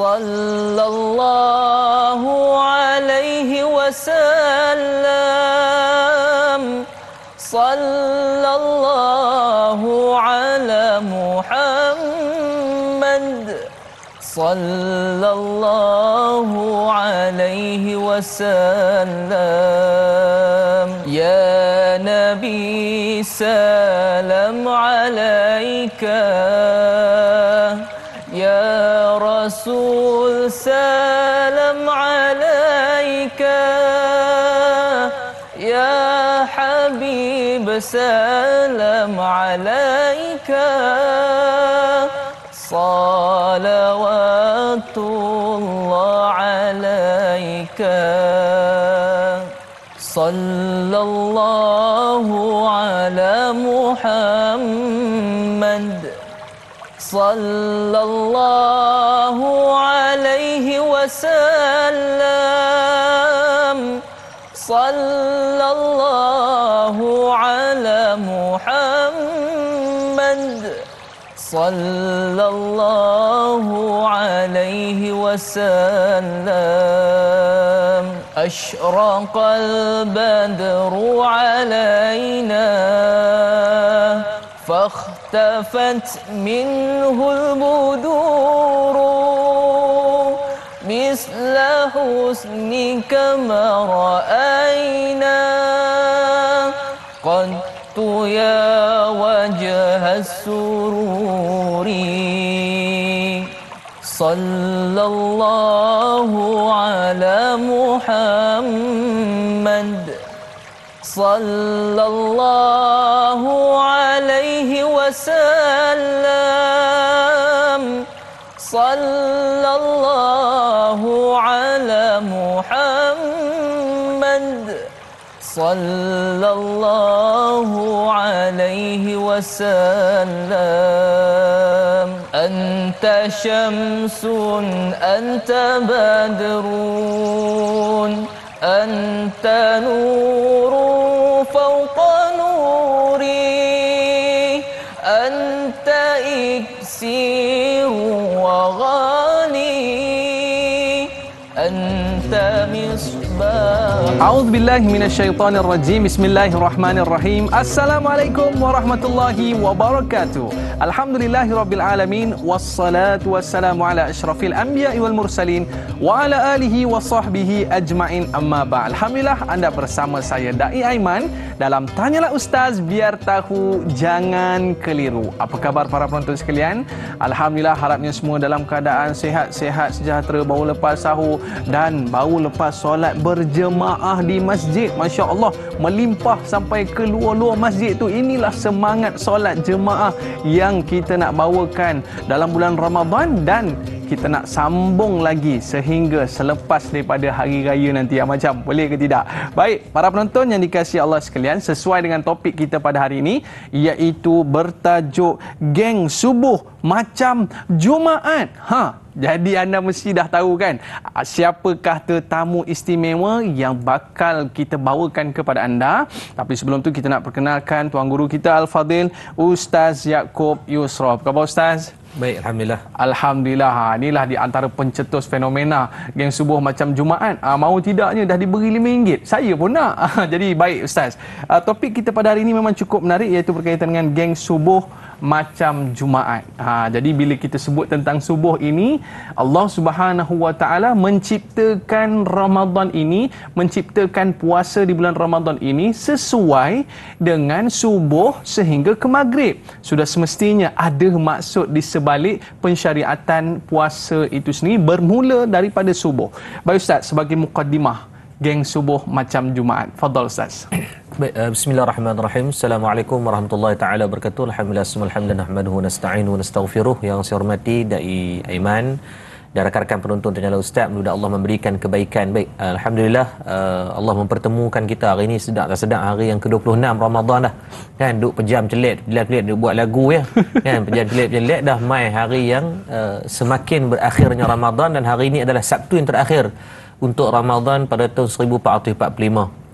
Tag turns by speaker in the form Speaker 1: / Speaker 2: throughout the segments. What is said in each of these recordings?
Speaker 1: صلى الله عليه وسلم صلى الله على محمد صلى الله عليه وسلم يا نبي سلام عليك سلام عليك صلوات الله عليك صلى الله على محمد صلى الله صلى الله عليه وسلم أشرق البدر علينا فاختفت منه البدور مثل حسنك ما رأينا قد أردت يا وجه السرور صلى الله على محمد صلى الله عليه وسلم صلى صلى الله عليه وسلم أنت شمس أنت بدر أنت نور فوق A'udzu
Speaker 2: billahi minasyaitonir rajim. Bismillahirrahmanirrahim.
Speaker 1: Assalamualaikum
Speaker 2: warahmatullahi wabarakatuh. Alhamdulillahirabbil alamin wassalatu wassalamu ala asyrafil anbiya'i wal mursalin wa ala alihi wa sahbihi ajma'in amma ba'd. Alhamdulillah anda bersama saya Dai Aiman dalam tanyalah ustaz biar tahu jangan keliru. Apa khabar para penonton sekalian? Alhamdulillah harapnya semua dalam keadaan sihat-sihat sejahtera baru lepas sahur dan baru lepas solat berjemaah jemaah di masjid Masya Allah melimpah sampai ke luar-luar masjid tu inilah semangat solat jemaah yang kita nak bawakan dalam bulan Ramadan dan kita nak sambung lagi sehingga selepas daripada hari raya nanti ya macam boleh ke tidak baik para penonton yang dikasihi Allah sekalian sesuai dengan topik kita pada hari ini iaitu bertajuk geng subuh macam Jumaat. Ha, jadi anda mesti dah tahu kan siapakah tetamu istimewa yang bakal kita bawakan kepada anda. Tapi sebelum tu kita nak perkenalkan tuan guru kita Al-Fadil Ustaz Yaakob Yusrof. Apa khabar Ustaz? Baik, Alhamdulillah. Alhamdulillah. Ha, inilah di antara pencetus fenomena geng subuh macam Jumaat. Ha, mau tidaknya dah diberi RM5. Saya pun nak. Ha, jadi baik Ustaz. Ha, topik kita pada hari ini memang cukup menarik iaitu berkaitan dengan geng subuh macam Jumaat. Ha, jadi bila kita sebut tentang subuh ini, Allah Subhanahu Wa Taala menciptakan Ramadan ini, menciptakan puasa di bulan Ramadan ini sesuai dengan subuh sehingga ke maghrib. Sudah semestinya ada maksud di sebalik pensyariatan puasa itu sendiri bermula daripada subuh. Baik Ustaz, sebagai mukadimah geng subuh macam Jumaat. Fadal Ustaz. Eh, bismillahirrahmanirrahim. Assalamualaikum
Speaker 3: warahmatullahi taala wabarakatuh. Alhamdulillah semua alhamdulillah nahmaduhu nasta'inuhu nastaghfiruh yang saya hormati dai Aiman dan rakan-rakan penonton dan ustaz mula Allah memberikan kebaikan baik eh, alhamdulillah eh, Allah mempertemukan kita hari ini sedap tak sedap hari yang ke-26 Ramadan dah kan duk pejam celik bila celik duk buat lagu ya kan pejam celik celik dah mai hari yang uh, semakin berakhirnya Ramadan dan hari ini adalah Sabtu yang terakhir untuk Ramadan pada tahun 1445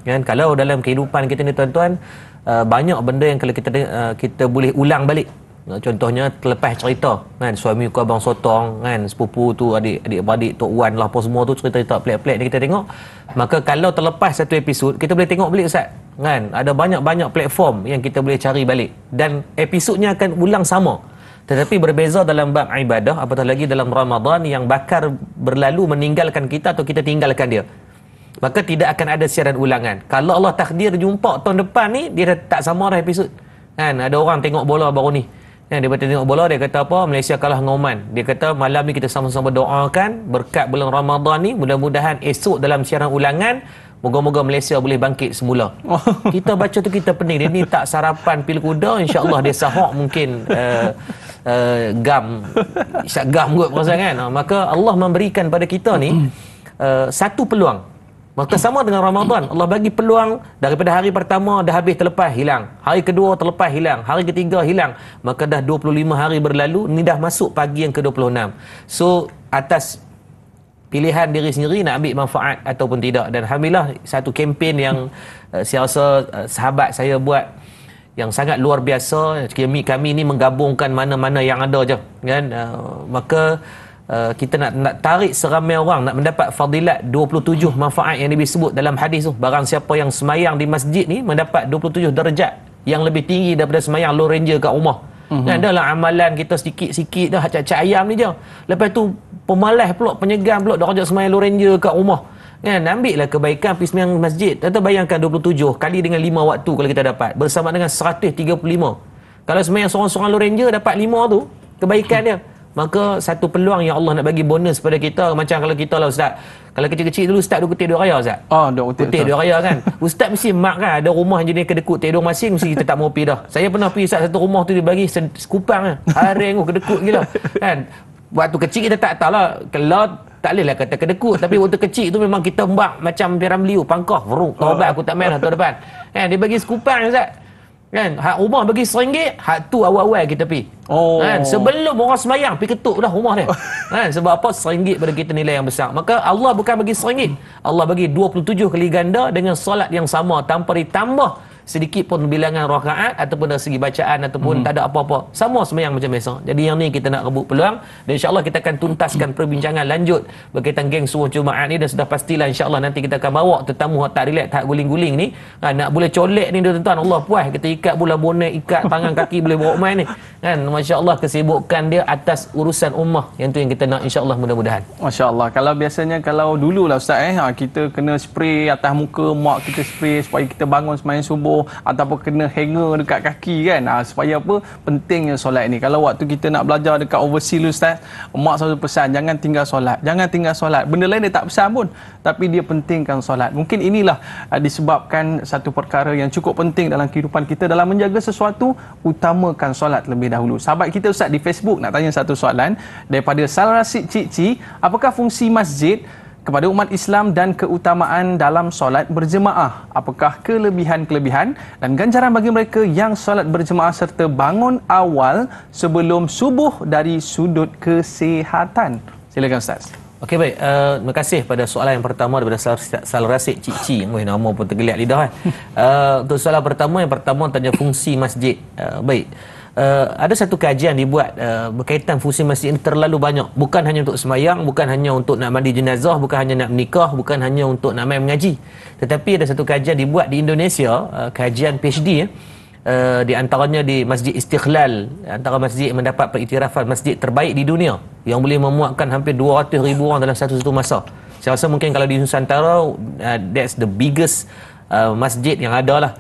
Speaker 3: kan kalau dalam kehidupan kita ni tuan-tuan uh, banyak benda yang kalau kita uh, kita boleh ulang balik contohnya terlepas cerita kan suami kau abang sotong kan sepupu tu adik adik beradik tok wan lah apa semua tu cerita-cerita pelik-pelik ni kita tengok maka kalau terlepas satu episod kita boleh tengok balik ustaz kan ada banyak-banyak platform yang kita boleh cari balik dan episodnya akan ulang sama tetapi berbeza dalam bab ibadah, apatah lagi dalam Ramadan yang bakar berlalu meninggalkan kita atau kita tinggalkan dia. Maka tidak akan ada siaran ulangan. Kalau Allah takdir jumpa tahun depan ni, dia tak sama orang episod. Kan, ada orang tengok bola baru ni. Ya, dia kata tengok bola, dia kata apa? Malaysia kalah ngoman. Dia kata malam ni kita sama-sama doakan berkat bulan Ramadan ni, mudah-mudahan esok dalam siaran ulangan, Moga-moga Malaysia boleh bangkit semula. Oh. Kita baca tu kita pening. Dia ni tak sarapan pil kuda. InsyaAllah dia sahok mungkin uh, uh, gam. Isyak gam kot perasaan kan. Uh, maka Allah memberikan pada kita ni uh, satu peluang. Maka sama dengan Ramadan. Allah bagi peluang daripada hari pertama dah habis terlepas hilang. Hari kedua terlepas hilang. Hari ketiga hilang. Maka dah 25 hari berlalu. Ni dah masuk pagi yang ke-26. So atas pilihan diri sendiri nak ambil manfaat ataupun tidak dan alhamdulillah satu kempen yang uh, saya uh, sahabat saya buat yang sangat luar biasa kami kami ini menggabungkan mana-mana yang ada je kan uh, maka uh, kita nak nak tarik seramai orang nak mendapat fadilat 27 manfaat yang sebut dalam hadis tu barang siapa yang semayang di masjid ni mendapat 27 darjat yang lebih tinggi daripada semayang low ranger kat rumah Mm-hmm. Dan dalam amalan kita sikit-sikit dah cacat ayam ni je. Lepas tu pemalas pula penyegam, pula dok ajak sembahyang lorenja kat rumah kan ambil lah kebaikan pergi sembahyang masjid tentu bayangkan 27 kali dengan 5 waktu kalau kita dapat bersama dengan 135 kalau sembahyang seorang-seorang lorenja dapat 5 tu kebaikan dia maka satu peluang yang Allah nak bagi bonus pada kita macam kalau kita lah ustaz kalau kecil-kecil dulu ustaz duk kutip duit raya ustaz
Speaker 2: ah oh, duk kutip kutip duit
Speaker 3: raya kan ustaz mesti mak kan ada rumah jenis kedekut tidur masing mesti kita tak mau pergi dah saya pernah pergi ustaz satu rumah tu dibagi sekupang kan hari kedekut gila kan Waktu kecil kita tak tahulah Kelau tak bolehlah kata kedekut Tapi waktu kecil tu memang kita mbak Macam biram liu Pangkah Vruk Taubat oh. aku tak main lah tahun depan Kan dia bagi sekupang Ustaz Kan Hak rumah bagi seringgit Hak tu awal-awal kita pi. Oh. Kan sebelum orang semayang pi ketuk dah rumah dia Kan sebab apa Seringgit pada kita nilai yang besar Maka Allah bukan bagi seringgit Allah bagi 27 kali ganda Dengan solat yang sama Tanpa ditambah sedikit pun bilangan rakaat ataupun dari segi bacaan ataupun hmm. tak ada apa-apa sama semayang macam biasa jadi yang ni kita nak rebut peluang dan insyaAllah kita akan tuntaskan perbincangan lanjut berkaitan geng suruh Jumaat ni dan sudah pastilah insyaAllah nanti kita akan bawa tetamu yang tak relax tak guling-guling ni ha, nak boleh colek ni tuan-tuan Allah puas kita ikat bola bonek ikat tangan kaki boleh bawa main ni kan Masya Allah kesibukan dia atas urusan ummah yang tu
Speaker 2: yang kita nak insyaAllah mudah-mudahan Masya Allah kalau biasanya kalau dulu lah Ustaz eh ha, kita kena spray atas muka mak kita spray supaya kita bangun semayang subuh jatuh ataupun kena hanger dekat kaki kan ha, supaya apa pentingnya solat ni kalau waktu kita nak belajar dekat overseas ustaz mak selalu pesan jangan tinggal solat jangan tinggal solat benda lain dia tak pesan pun tapi dia pentingkan solat mungkin inilah uh, disebabkan satu perkara yang cukup penting dalam kehidupan kita dalam menjaga sesuatu utamakan solat lebih dahulu sahabat kita ustaz di Facebook nak tanya satu soalan daripada Salrasik Cici apakah fungsi masjid kepada umat Islam dan keutamaan dalam solat berjemaah. Apakah kelebihan-kelebihan dan ganjaran bagi mereka yang solat berjemaah serta bangun awal sebelum subuh dari sudut kesihatan?
Speaker 3: Silakan Ustaz. Okey baik, uh, terima kasih pada soalan yang pertama daripada Salrasik Sal- Cici. Mungkin nama pun tergeliat lidah kan. Eh. Uh, untuk soalan pertama, yang pertama tanya fungsi masjid. Uh, baik uh, ada satu kajian dibuat uh, berkaitan fungsi masjid ini terlalu banyak. Bukan hanya untuk semayang, bukan hanya untuk nak mandi jenazah, bukan hanya nak menikah, bukan hanya untuk nak main mengaji. Tetapi ada satu kajian dibuat di Indonesia, uh, kajian PhD ya. Uh, di antaranya di Masjid Istiqlal antara masjid yang mendapat pengiktirafan masjid terbaik di dunia yang boleh memuatkan hampir 200 ribu orang dalam satu-satu masa saya rasa mungkin kalau di Nusantara uh, that's the biggest uh, masjid yang ada lah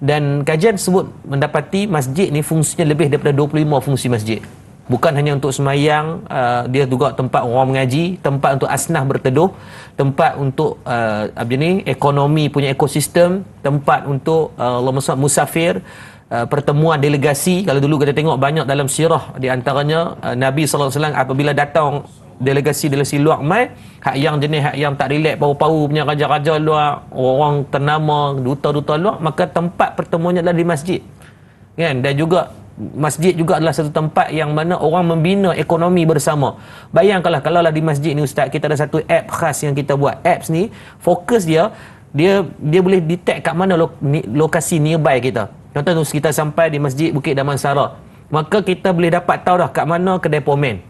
Speaker 3: dan kajian sebut mendapati masjid ni fungsinya lebih daripada 25 fungsi masjid bukan hanya untuk semayang uh, dia juga tempat orang mengaji tempat untuk asnah berteduh tempat untuk uh, apa ni ekonomi punya ekosistem tempat untuk uh, Allah musafir Uh, pertemuan delegasi kalau dulu kita tengok banyak dalam sirah di antaranya uh, Nabi sallallahu alaihi wasallam apabila datang delegasi-delegasi luar mai hak yang jenis hak yang tak relax paru-paru punya raja-raja luar orang ternama duta-duta luar maka tempat pertemuannya adalah di masjid kan dan juga masjid juga adalah satu tempat yang mana orang membina ekonomi bersama bayangkanlah kalau lah di masjid ni ustaz kita ada satu app khas yang kita buat apps ni fokus dia dia dia boleh detect kat mana lo, ni, lokasi nearby kita contoh kita sampai di masjid Bukit Damansara maka kita boleh dapat tahu dah kat mana kedai pomen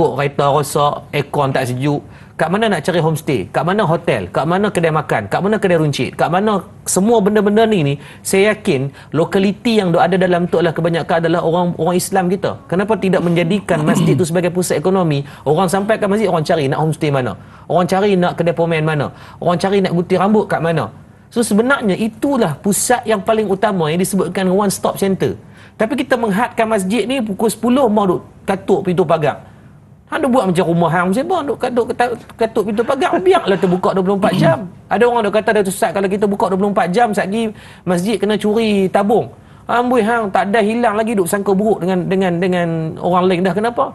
Speaker 3: mogok, kereta rosak, aircon tak sejuk. Kat mana nak cari homestay? Kat mana hotel? Kat mana kedai makan? Kat mana kedai runcit? Kat mana semua benda-benda ni ni? Saya yakin lokaliti yang ada dalam tu adalah kebanyakan adalah orang orang Islam kita. Kenapa tidak menjadikan masjid tu sebagai pusat ekonomi? Orang sampai ke masjid, orang cari nak homestay mana? Orang cari nak kedai pomen mana? Orang cari nak gunting rambut kat mana? So sebenarnya itulah pusat yang paling utama yang disebutkan one stop center. Tapi kita menghadkan masjid ni pukul 10 mau duk katuk pintu pagar. Anda buat macam rumah hang macam mana? Ketuk, ketuk, ketuk pintu pagar, biarlah terbuka 24 jam. Ada orang dah kata, ada susah kalau kita buka 24 jam, sekejap lagi masjid kena curi tabung. Amboi hang, tak ada hilang lagi duk sangka buruk dengan dengan dengan orang lain dah. Kenapa?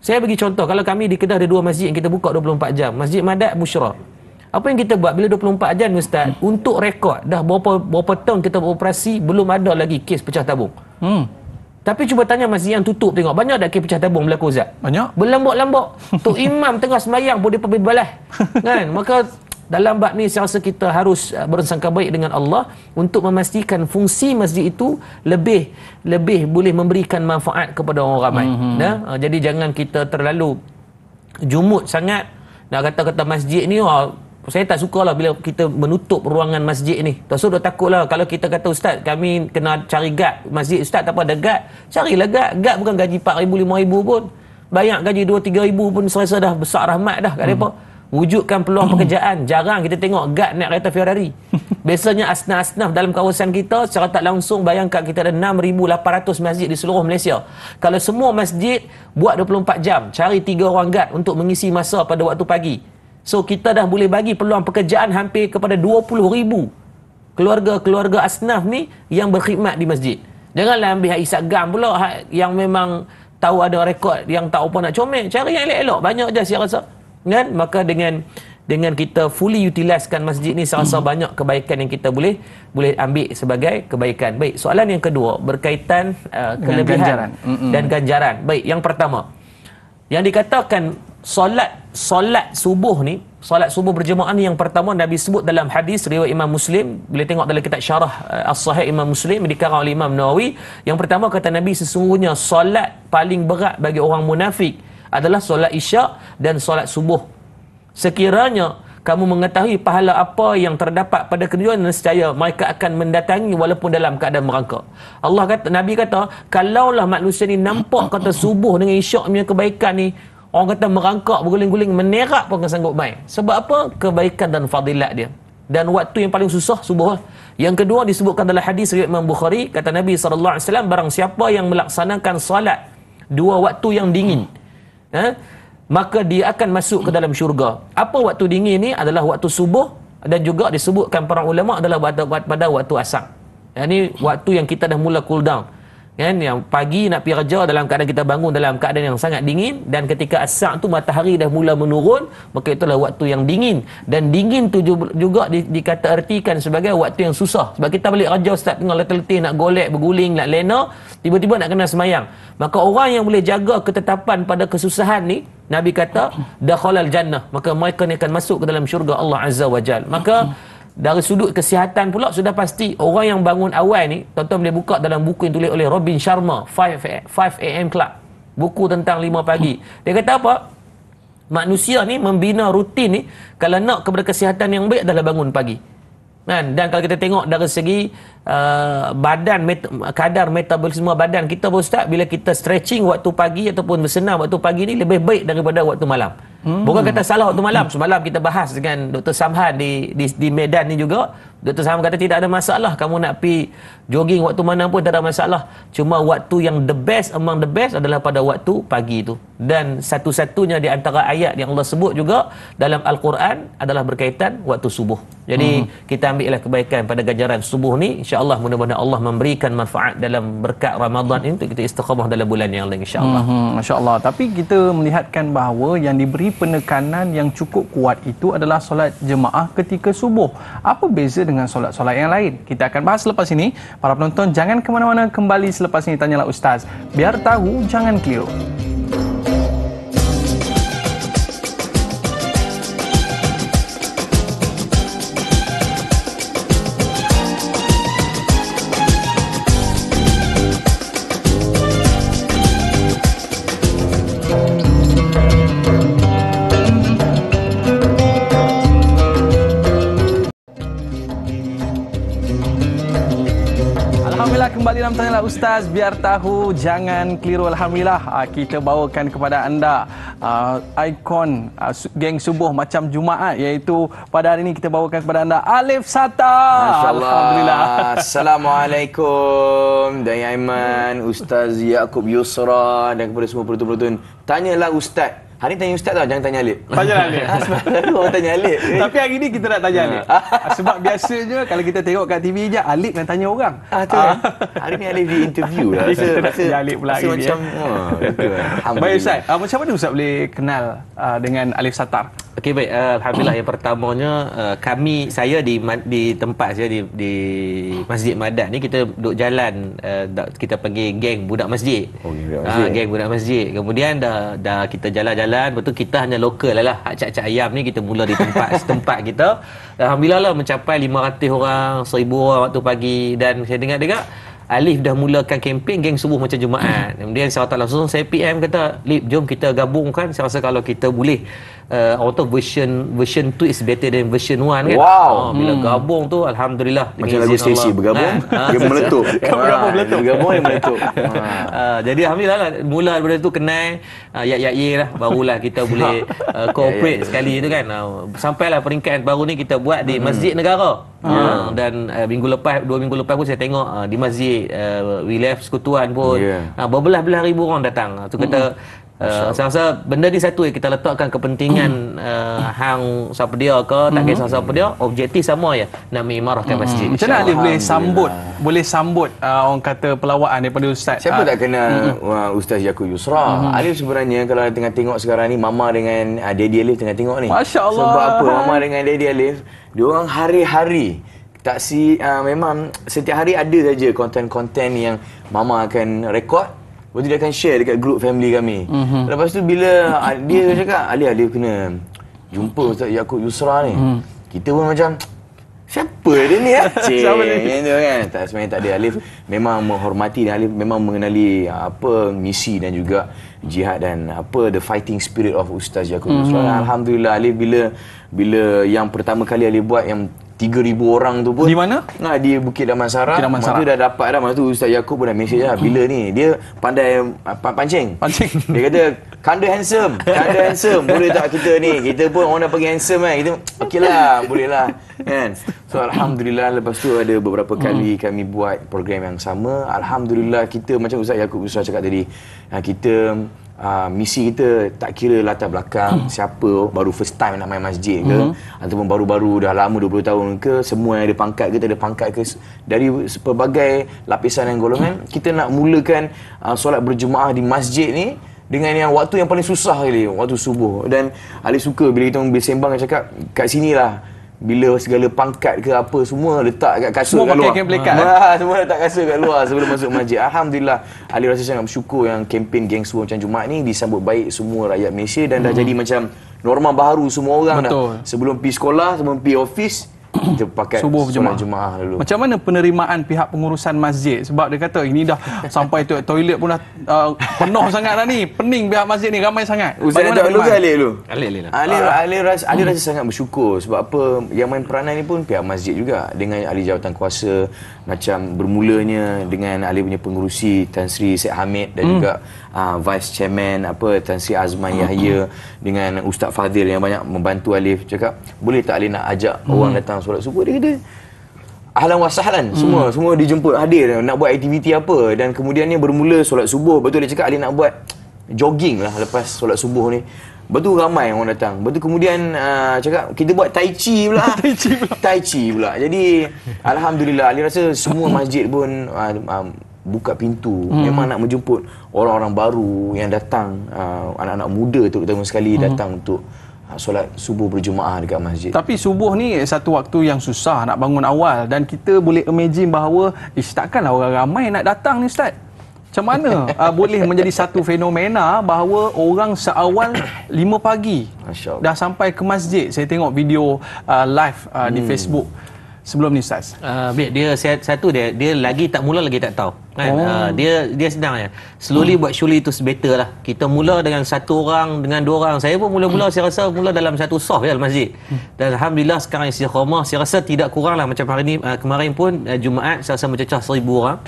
Speaker 3: Saya bagi contoh, kalau kami di Kedah ada dua masjid yang kita buka 24 jam. Masjid Madat, Bushra. Apa yang kita buat bila 24 jam Ustaz? Hmm. Untuk rekod, dah berapa, berapa tahun kita beroperasi, belum ada lagi kes pecah tabung. Hmm. Tapi cuba tanya masjid yang tutup tengok. Banyak dah kek pecah tabung berlaku Ustaz? Banyak. Berlambak-lambak. Tok Imam tengah semayang pun dia pergi balas. kan? Maka dalam bab ni saya rasa kita harus uh, bersangka baik dengan Allah untuk memastikan fungsi masjid itu lebih lebih boleh memberikan manfaat kepada orang ramai. Mm-hmm. Nah, uh, jadi jangan kita terlalu jumut sangat nak kata-kata masjid ni oh, saya tak suka lah bila kita menutup ruangan masjid ni. Tuan Sur dah takut lah kalau kita kata ustaz kami kena cari gad masjid. Ustaz tak apa ada gad. Carilah gad. Gad bukan gaji RM4,000, RM5,000 pun. Banyak gaji RM2,000, RM3,000 pun serasa dah besar rahmat dah kat mereka. Hmm. Wujudkan peluang pekerjaan. Jarang kita tengok gad naik kereta Ferrari. Biasanya asnaf-asnaf dalam kawasan kita secara tak langsung bayangkan kita ada 6,800 masjid di seluruh Malaysia. Kalau semua masjid buat 24 jam cari 3 orang gad untuk mengisi masa pada waktu pagi. So kita dah boleh bagi peluang pekerjaan hampir kepada 20 ribu keluarga-keluarga asnaf ni yang berkhidmat di masjid. Janganlah ambil Isak Gam pula ha, yang memang tahu ada rekod yang tak apa nak comel. Cari yang elok-elok. Banyak je saya rasa. Kan? Maka dengan dengan kita fully utilizekan masjid ni, saya rasa hmm. banyak kebaikan yang kita boleh boleh ambil sebagai kebaikan. Baik, soalan yang kedua berkaitan uh, kelebihan ganjaran. Hmm, hmm. dan ganjaran. Baik, yang pertama. Yang dikatakan solat solat subuh ni solat subuh berjemaah ni yang pertama Nabi sebut dalam hadis riwayat Imam Muslim boleh tengok dalam kitab syarah eh, as-sahih Imam Muslim yang dikarang oleh Imam Nawawi yang pertama kata Nabi sesungguhnya solat paling berat bagi orang munafik adalah solat isyak dan solat subuh sekiranya kamu mengetahui pahala apa yang terdapat pada kedua nescaya mereka akan mendatangi walaupun dalam keadaan merangka. Allah kata Nabi kata kalaulah manusia ni nampak kata subuh dengan isyak punya kebaikan ni Orang kata merangkak berguling-guling menerak pun kena sanggup mai. Sebab apa? Kebaikan dan fadilat dia. Dan waktu yang paling susah subuh. Yang kedua disebutkan dalam hadis riwayat Imam Bukhari, kata Nabi saw. alaihi barang siapa yang melaksanakan solat dua waktu yang dingin. Ha? maka dia akan masuk ke dalam syurga. Apa waktu dingin ni adalah waktu subuh dan juga disebutkan para ulama adalah pada, pada waktu asar. Ini waktu yang kita dah mula cool down kan yang pagi nak pergi kerja dalam keadaan kita bangun dalam keadaan yang sangat dingin dan ketika asar tu matahari dah mula menurun maka itulah waktu yang dingin dan dingin tu juga di, dikata ertikan sebagai waktu yang susah sebab kita balik kerja ustaz tengah letih-letih nak golek berguling nak lena tiba-tiba nak kena semayang maka orang yang boleh jaga ketetapan pada kesusahan ni Nabi kata dakhalal jannah maka mereka ni akan masuk ke dalam syurga Allah azza wajal maka uh-huh. Dari sudut kesihatan pula sudah pasti orang yang bangun awal ni, tuan-tuan boleh buka dalam buku yang tulis oleh Robin Sharma, 5 AM Club. Buku tentang 5 pagi. Dia kata apa? Manusia ni membina rutin ni kalau nak kepada kesihatan yang baik adalah bangun pagi. Kan? Dan kalau kita tengok dari segi uh, badan met- kadar metabolisme badan kita pun ustaz bila kita stretching waktu pagi ataupun bersenam waktu pagi ni lebih baik daripada waktu malam. Hmm. Bukan kata salah waktu malam. Semalam kita bahas dengan Dr. Samhan di di, di Medan ni juga. Dr. Samhan kata tidak ada masalah kamu nak pi jogging waktu mana pun tak ada masalah. Cuma waktu yang the best among the best adalah pada waktu pagi itu. Dan satu-satunya di antara ayat yang Allah sebut juga dalam Al-Quran adalah berkaitan waktu subuh. Jadi hmm. kita ambillah kebaikan pada ganjaran subuh ni insya-Allah mudah-mudahan Allah memberikan manfaat dalam berkat Ramadan ini untuk kita istiqamah dalam bulan yang lain insya-Allah.
Speaker 2: Hmm, Masya-Allah. Tapi kita melihatkan bahawa yang diberi penekanan yang cukup kuat itu adalah solat jemaah ketika subuh. Apa beza dengan solat-solat yang lain? Kita akan bahas selepas ini. Para penonton jangan ke mana-mana kembali selepas ini tanyalah ustaz. Biar tahu jangan keliru. Alhamdulillah kembali dalam tanya lah ustaz biar tahu jangan keliru alhamdulillah ah, kita bawakan kepada anda uh, ikon uh, geng subuh macam jumaat iaitu pada hari ini kita bawakan kepada anda Alif Sata.
Speaker 4: Alhamdulillah. Assalamualaikum dan Aiman, Ustaz Yaakob Yusra dan kepada semua penonton-penonton tanyalah ustaz Hari ni tanya
Speaker 2: ustaz tau, jangan tanya Alip.
Speaker 5: Tanya Alip. ha, ah,
Speaker 2: sebab selalu orang tanya Alip. Tapi hari ni kita nak tanya Alip. Ah. Ah, sebab biasanya kalau kita tengok kat TV je, Alip yang tanya orang. Ah, tu ah. Hari ni Alip di interview lah. Kita nak tanya Alip pula hari ni. Macam, oh, baik Ustaz, uh, macam mana Ustaz boleh kenal uh, dengan Alif Satar?
Speaker 3: Okey baik, uh, Alhamdulillah yang pertamanya uh, kami, saya di, di tempat saya di, di Masjid Madat ni kita duduk jalan, uh, kita panggil geng budak masjid. Oh, geng budak masjid. Uh, geng budak masjid. Kemudian dah, dah kita jalan-jalan jalan betul kita hanya lokal lah, lah hak cak-cak ayam ni kita mula di tempat setempat kita Alhamdulillah lah mencapai 500 orang 1000 orang waktu pagi dan saya dengar-dengar Alif dah mulakan kempen geng subuh macam Jumaat kemudian saya tak langsung saya PM kata Lip jom kita gabungkan saya rasa kalau kita boleh uh, auto version version 2 is better than version 1 kan. Wow. Oh, bila hmm. gabung tu alhamdulillah macam lagu sesi bergabung dia ah. meletup. Kamu gabung meletup. Bergabung yang meletup. Ha. jadi alhamdulillah lah, mula daripada tu kenal uh, ya ya ya lah barulah kita ya, boleh uh, cooperate ya, ya, ya. sekali tu kan. Uh, sampailah peringkat yang baru ni kita buat di hmm. Masjid Negara. Hmm. Uh, dan uh, minggu lepas dua minggu lepas pun saya tengok uh, di masjid uh, we left sekutuan pun yeah. Ya. uh, berbelah-belah ribu orang datang. Tu so, kata hmm. Uh, saya rasa benda ni satu yang kita letakkan kepentingan uh, hang siapa dia ke tak kisah mhm. siapa dia objektif sama ya
Speaker 4: nak mengimarahkan mm-hmm. masjid macam mana dia boleh sambut
Speaker 2: boleh sambut uh, orang kata pelawaan daripada ustaz siapa uh, tak kena
Speaker 4: mm-hmm. uh, ustaz Yaakob Yusra mm Alif sebenarnya kalau tengah tengok sekarang ni mama dengan uh, daddy Alif tengah tengok ni Masya Allah. sebab apa mama dengan daddy Alif diorang hari-hari taksi uh, memang setiap hari ada saja konten-konten yang mama akan rekod Lepas tu dia akan share dekat group family kami. Mm-hmm. Lepas tu bila ah, dia cakap, Ali, Ali kena jumpa Ustaz Yaakob Yusra ni. Mm. Kita pun macam,
Speaker 5: siapa dia ni? Ya? Siapa dia ni?
Speaker 4: Kan? Tak, sebenarnya tak ada. Alif memang menghormati dan Alif memang mengenali ah, apa misi dan juga jihad dan apa the fighting spirit of Ustaz Yaakob mm-hmm. Yusra. Mhm. Alhamdulillah Alif bila bila yang pertama kali Alif buat yang 3,000 orang tu pun Di mana? Nah, di Bukit Damansara Bukit Damansara Maksudnya dah dapat dah Masa Ustaz Yaakob pun dah mesej lah Bila ni Dia pandai uh, pancing Pancing Dia kata Kanda handsome Kanda handsome Boleh tak kita ni Kita pun orang dah pergi handsome kan Kita Okey lah Boleh lah kan? So Alhamdulillah Lepas tu ada beberapa hmm. kali Kami buat program yang sama Alhamdulillah Kita macam Ustaz Yaakob Ustaz cakap tadi ah, Kita uh, misi kita tak kira latar belakang hmm. siapa baru first time nak main masjid ke hmm. ataupun baru-baru dah lama 20 tahun ke semua yang ada pangkat ke tak ada pangkat ke dari pelbagai lapisan dan golongan hmm. kita nak mulakan uh, solat berjemaah di masjid ni dengan yang waktu yang paling susah kali waktu subuh dan Ali suka bila kita bersembang cakap kat sinilah bila segala pangkat ke apa semua letak kat kasut semua kat luar. Semua pakai kain ha, semua letak kasut kat luar sebelum masuk masjid. Alhamdulillah Ali rasa sangat bersyukur yang kempen geng semua macam Jumaat ni disambut baik semua rakyat Malaysia dan hmm. dah jadi macam norma baru semua orang Betul. dah. Sebelum pergi sekolah, sebelum pergi office kita pakai subuh berjemaah jumaah dulu.
Speaker 2: Macam mana penerimaan pihak pengurusan masjid sebab dia kata ini dah sampai tu toilet pun dah uh, penuh sangat dah ni. Pening pihak masjid ni ramai sangat. Ustaz dah dulu ke Alif dulu? Alif lah. Ah, Alif ah. rasa Alif rasa
Speaker 4: sangat bersyukur sebab apa yang main peranan ni pun pihak masjid juga dengan ahli jawatan kuasa macam bermulanya dengan Ali punya pengurusi Tan Sri Syed Hamid dan hmm. juga uh, Vice Chairman apa Tan Sri Azman hmm. Yahya dengan Ustaz Fadil yang banyak membantu Alif cakap boleh tak Alif nak ajak hmm. orang datang solat subuh dia kata ahlan wa sahlan hmm. semua semua dijemput hadir nak buat aktiviti apa dan kemudiannya bermula solat subuh betul dia cakap Alif nak buat jogging lah lepas solat subuh ni Lepas tu ramai orang datang. Lepas tu kemudian uh, cakap kita buat tai chi pula. tai chi pula. tai chi pula. Jadi alhamdulillah Ali rasa semua masjid pun uh, um, buka pintu hmm. memang nak menjemput orang-orang baru yang datang uh, anak-anak muda terutama sekali hmm. datang untuk uh, solat subuh berjemaah dekat masjid.
Speaker 2: Tapi subuh ni eh, satu waktu yang susah nak bangun awal dan kita boleh imagine bahawa takkanlah orang ramai nak datang ni ustaz. Macam mana uh, boleh menjadi satu fenomena bahawa orang seawal 5 pagi dah sampai ke masjid. Saya tengok video uh, live uh, hmm. di Facebook sebelum ni Ustaz.
Speaker 3: Uh, dia, dia satu dia, dia lagi tak mula lagi tak tahu kan oh. uh, dia dia senang ya slowly hmm. buat surely itu better lah kita mula dengan satu orang dengan dua orang saya pun mula-mula hmm. saya rasa mula dalam satu soft ya masjid hmm. dan alhamdulillah sekarang istiqamah saya rasa tidak kurang lah macam hari ni uh, kemarin pun uh, jumaat saya rasa mencecah seribu orang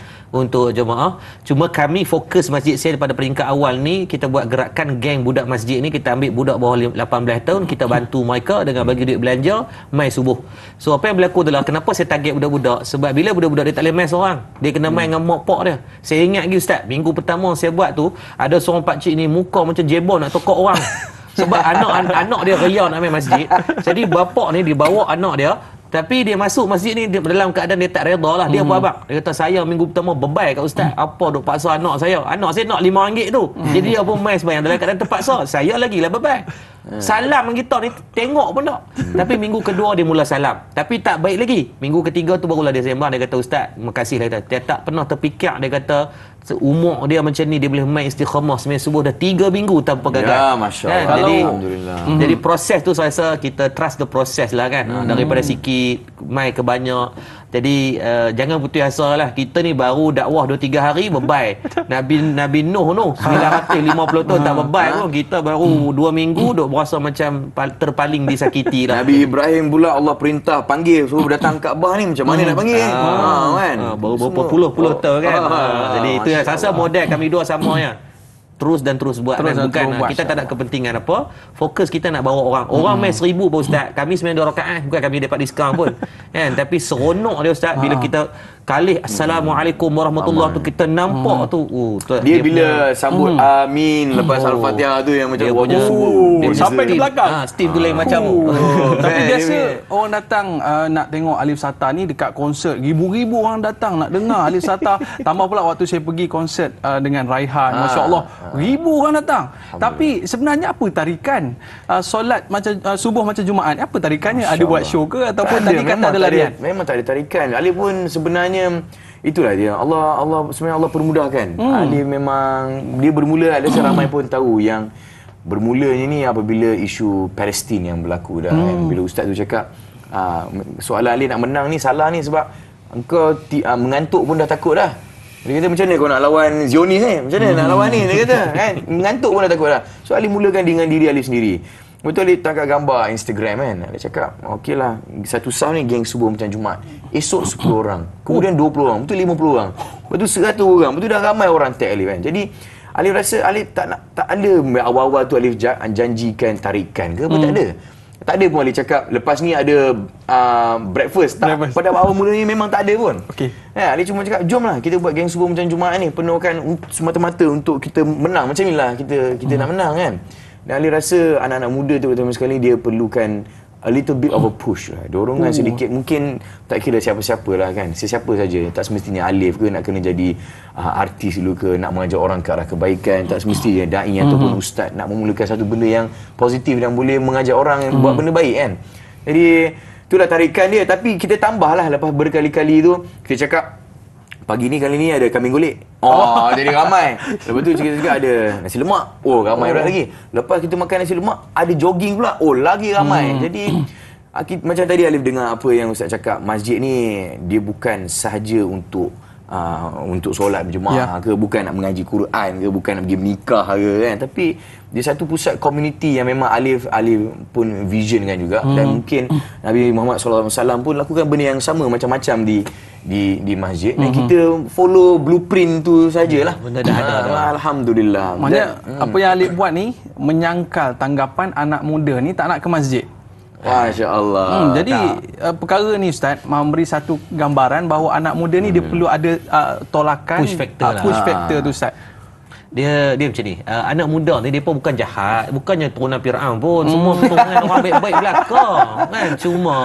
Speaker 3: untuk jemaah cuma kami fokus masjid saya pada peringkat awal ni kita buat gerakan geng budak masjid ni kita ambil budak bawah 18 tahun kita hmm. bantu mereka dengan bagi duit belanja mai subuh so apa yang berlaku adalah kenapa saya target budak-budak sebab bila budak-budak dia tak boleh main seorang dia kena main hmm. dengan mop pop dia. Saya ingat lagi ustaz, minggu pertama saya buat tu, ada seorang pakcik ni muka macam jebon nak tokok orang. Sebab anak an- anak dia riau nak main masjid. Jadi bapak ni dibawa anak dia tapi dia masuk masjid ni dalam keadaan dia tak redha lah. Dia hmm. abang. Dia kata saya minggu pertama bebai kat ustaz. Hmm. Apa duk paksa anak saya? Anak saya nak lima ringgit tu. Hmm. Jadi dia pun main sembahyang dalam keadaan terpaksa. Saya lagi lah bebai. Hmm. Salam kita ni tengok pun tak. Hmm. Tapi minggu kedua dia mula salam. Tapi tak baik lagi. Minggu ketiga tu barulah dia sembang. Dia kata ustaz, makasih lah. Dia tak pernah terpikir Dia kata umur dia macam ni dia boleh main istiqamah sembang subuh dah tiga minggu tanpa ya, gagal. Ya, masya-Allah. Kan? Jadi
Speaker 5: alhamdulillah. mm Jadi
Speaker 3: proses tu saya rasa kita trust the process lah kan. Mm-hmm. Daripada sikit, mai ke banyak. Jadi uh, jangan putus asa lah. Kita ni baru dakwah 2 3 hari bebai. Nabi Nabi Nuh tu 950 tahun tak bebai pun kita baru 2 minggu dok
Speaker 4: berasa macam
Speaker 3: terpaling
Speaker 4: disakiti lah. Nabi Ibrahim pula Allah perintah panggil suruh datang Kaabah ni macam
Speaker 3: mana nak panggil? Hmm, ha kan? Ah, baru berapa puluh-puluh tahun kan. Ah, Jadi itu rasa model kami dua sama ya terus dan terus buat terus dan bukan terubah, kita tak ada kepentingan apa fokus kita nak bawa orang hmm. orang hmm. main seribu pun ustaz kami sembilan dua rakaat bukan kami dapat diskaun pun kan tapi seronok dia ustaz bila ah. kita kalih assalamualaikum warahmatullahi Aman. tu kita nampak hmm. tu
Speaker 4: oh dia, dia bila punya, sambut hmm. amin lepas oh. al-Fatihah tu yang macam dia oh, oh, sampai ke belakang ha ah, steam tu ha. lain ah. macam oh. tapi biasa
Speaker 2: orang datang uh, nak tengok Alif Sata ni dekat konsert ribu-ribu orang datang nak dengar Alif Sata tambah pula waktu saya pergi konsert uh, dengan Raihan masya-Allah ha. ribu orang datang tapi sebenarnya apa tarikan uh, solat macam uh, subuh macam jumaat apa tarikannya ada buat show ke ataupun tadi kata ada larian
Speaker 4: memang tak ada tarikan Alif pun sebenarnya sebenarnya itulah dia Allah Allah sebenarnya Allah permudahkan hmm. ha, dia memang dia bermula ada hmm. ramai pun tahu yang bermulanya ni apabila isu Palestin yang berlaku dah kan. hmm. kan? bila ustaz tu cakap ha, soalan Ali nak menang ni salah ni sebab engkau ti, ha, mengantuk pun dah takut dah dia kata macam mana kau nak lawan Zionis ni? Eh? Macam mana hmm. nak lawan ni? Dia kata kan? Mengantuk pun dah takut dah. So Ali mulakan dengan diri Ali sendiri. Betul dia tangkap gambar Instagram kan. Dia cakap, okey lah. Satu sah ni geng subuh macam Jumat. Esok 10 orang. Kemudian 20 orang. Betul 50 orang. Betul 100 orang. Betul dah ramai orang tag Alif kan. Jadi, Alif rasa Alif tak nak, tak ada awal-awal tu Alif janjikan tarikan ke apa hmm. tak ada. Tak ada pun Alif cakap lepas ni ada uh, breakfast. Tak, breakfast. Pada awal mula ni memang tak ada pun. Okay. Ya, eh, Alif cuma cakap jom lah kita buat geng subuh macam Jumaat ni. Penuhkan semata-mata untuk kita menang. Macam ni lah kita, kita hmm. nak menang kan. Dan Ali rasa anak-anak muda tu betul-betul sekali dia perlukan a little bit of a push lah. Dorongan hmm. sedikit mungkin tak kira siapa-siapa lah kan. siapa saja. Tak semestinya Alif ke nak kena jadi uh, artis dulu ke nak mengajar orang ke arah kebaikan. Tak semestinya da'i mm-hmm. ataupun ustaz nak memulakan satu benda yang positif dan boleh mengajar orang mm-hmm. buat hmm. benda baik kan. Jadi itulah tarikan dia. Tapi kita tambahlah lepas berkali-kali tu kita cakap Pagi ni kali ni ada kambing gulik. Oh, jadi ramai. Lepas tu kita juga ada nasi lemak. Oh, ramai oh. pula lagi. Lepas kita makan nasi lemak, ada jogging pula. Oh, lagi ramai. Hmm. Jadi Akit, macam tadi Alif dengar apa yang Ustaz cakap, masjid ni dia bukan sahaja untuk Ah, untuk solat berjemaah yeah. ke bukan nak mengaji Quran ke bukan nak pergi menikah ke kan tapi dia satu pusat community yang memang Alif Alif pun vision kan juga hmm. dan mungkin Nabi Muhammad sallallahu alaihi wasallam pun lakukan benda yang sama macam-macam di di di masjid mm-hmm. kita follow blueprint tu sajalah benda dah ada ha, dah. alhamdulillah maknanya hmm. apa yang
Speaker 2: alif buat ni menyangkal tanggapan anak muda ni tak nak ke masjid
Speaker 4: Masya Allah. Hmm, jadi
Speaker 2: nah. uh, perkara ni Ustaz memberi satu gambaran bahawa anak muda ni hmm. dia perlu ada uh, tolakan push factor, uh, lah. push lah. tu
Speaker 3: Ustaz. Dia dia macam ni. Uh, anak muda ni dia pun bukan jahat, bukannya turunan Firaun pun. Hmm. Semua turunan orang baik-baik belaka. Kan cuma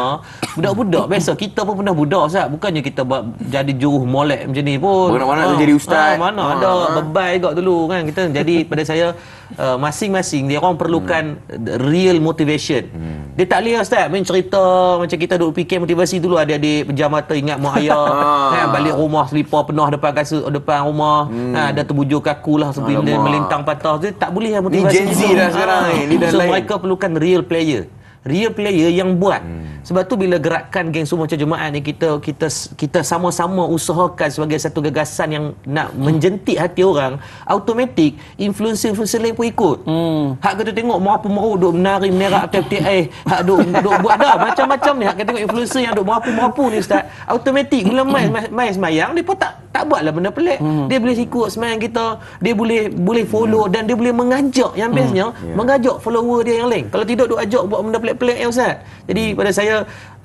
Speaker 3: budak-budak biasa kita pun pernah budak Ustaz. Bukannya kita buat jadi juruh molek macam ni pun. Mana-mana ha, jadi ustaz. Ha, mana ha. ada bebai juga dulu kan. Kita jadi pada saya Eh, masing-masing uh, dia orang perlukan hmm. real motivation. Hmm. Dia tak leh ustaz main cerita macam kita duk fikir motivasi dulu ada adik pejam mata ingat mak ayah ah. kan balik rumah selipar penuh depan kasut depan rumah hmm. ha, dah terbujur kaku lah sebenarnya melintang patah tu tak boleh lah motivasi ni Gen Z dah sekarang ni ha. so, mereka perlukan real player real player yang buat. Hmm. Sebab tu bila gerakkan geng semua macam Jumaat ni kita kita kita sama-sama usahakan sebagai satu gagasan yang nak menjentik hati orang, automatik influencer-influencer lain pun ikut. Hmm. Hak kata tengok mau apa mau duk menari menerak atas TI, eh, hak duk duk buat dah macam-macam ni. Hak kata tengok influencer yang duk mau apa ni ustaz, automatik bila main main semayang dia pun tak tak buatlah benda pelik. Hmm. Dia boleh ikut semayang kita, dia boleh boleh follow hmm. dan dia boleh mengajak yang hmm. biasanya yeah. mengajak follower dia yang lain. Kalau tidak duk ajak buat benda pelik pelik yang Ustaz. Jadi hmm. pada saya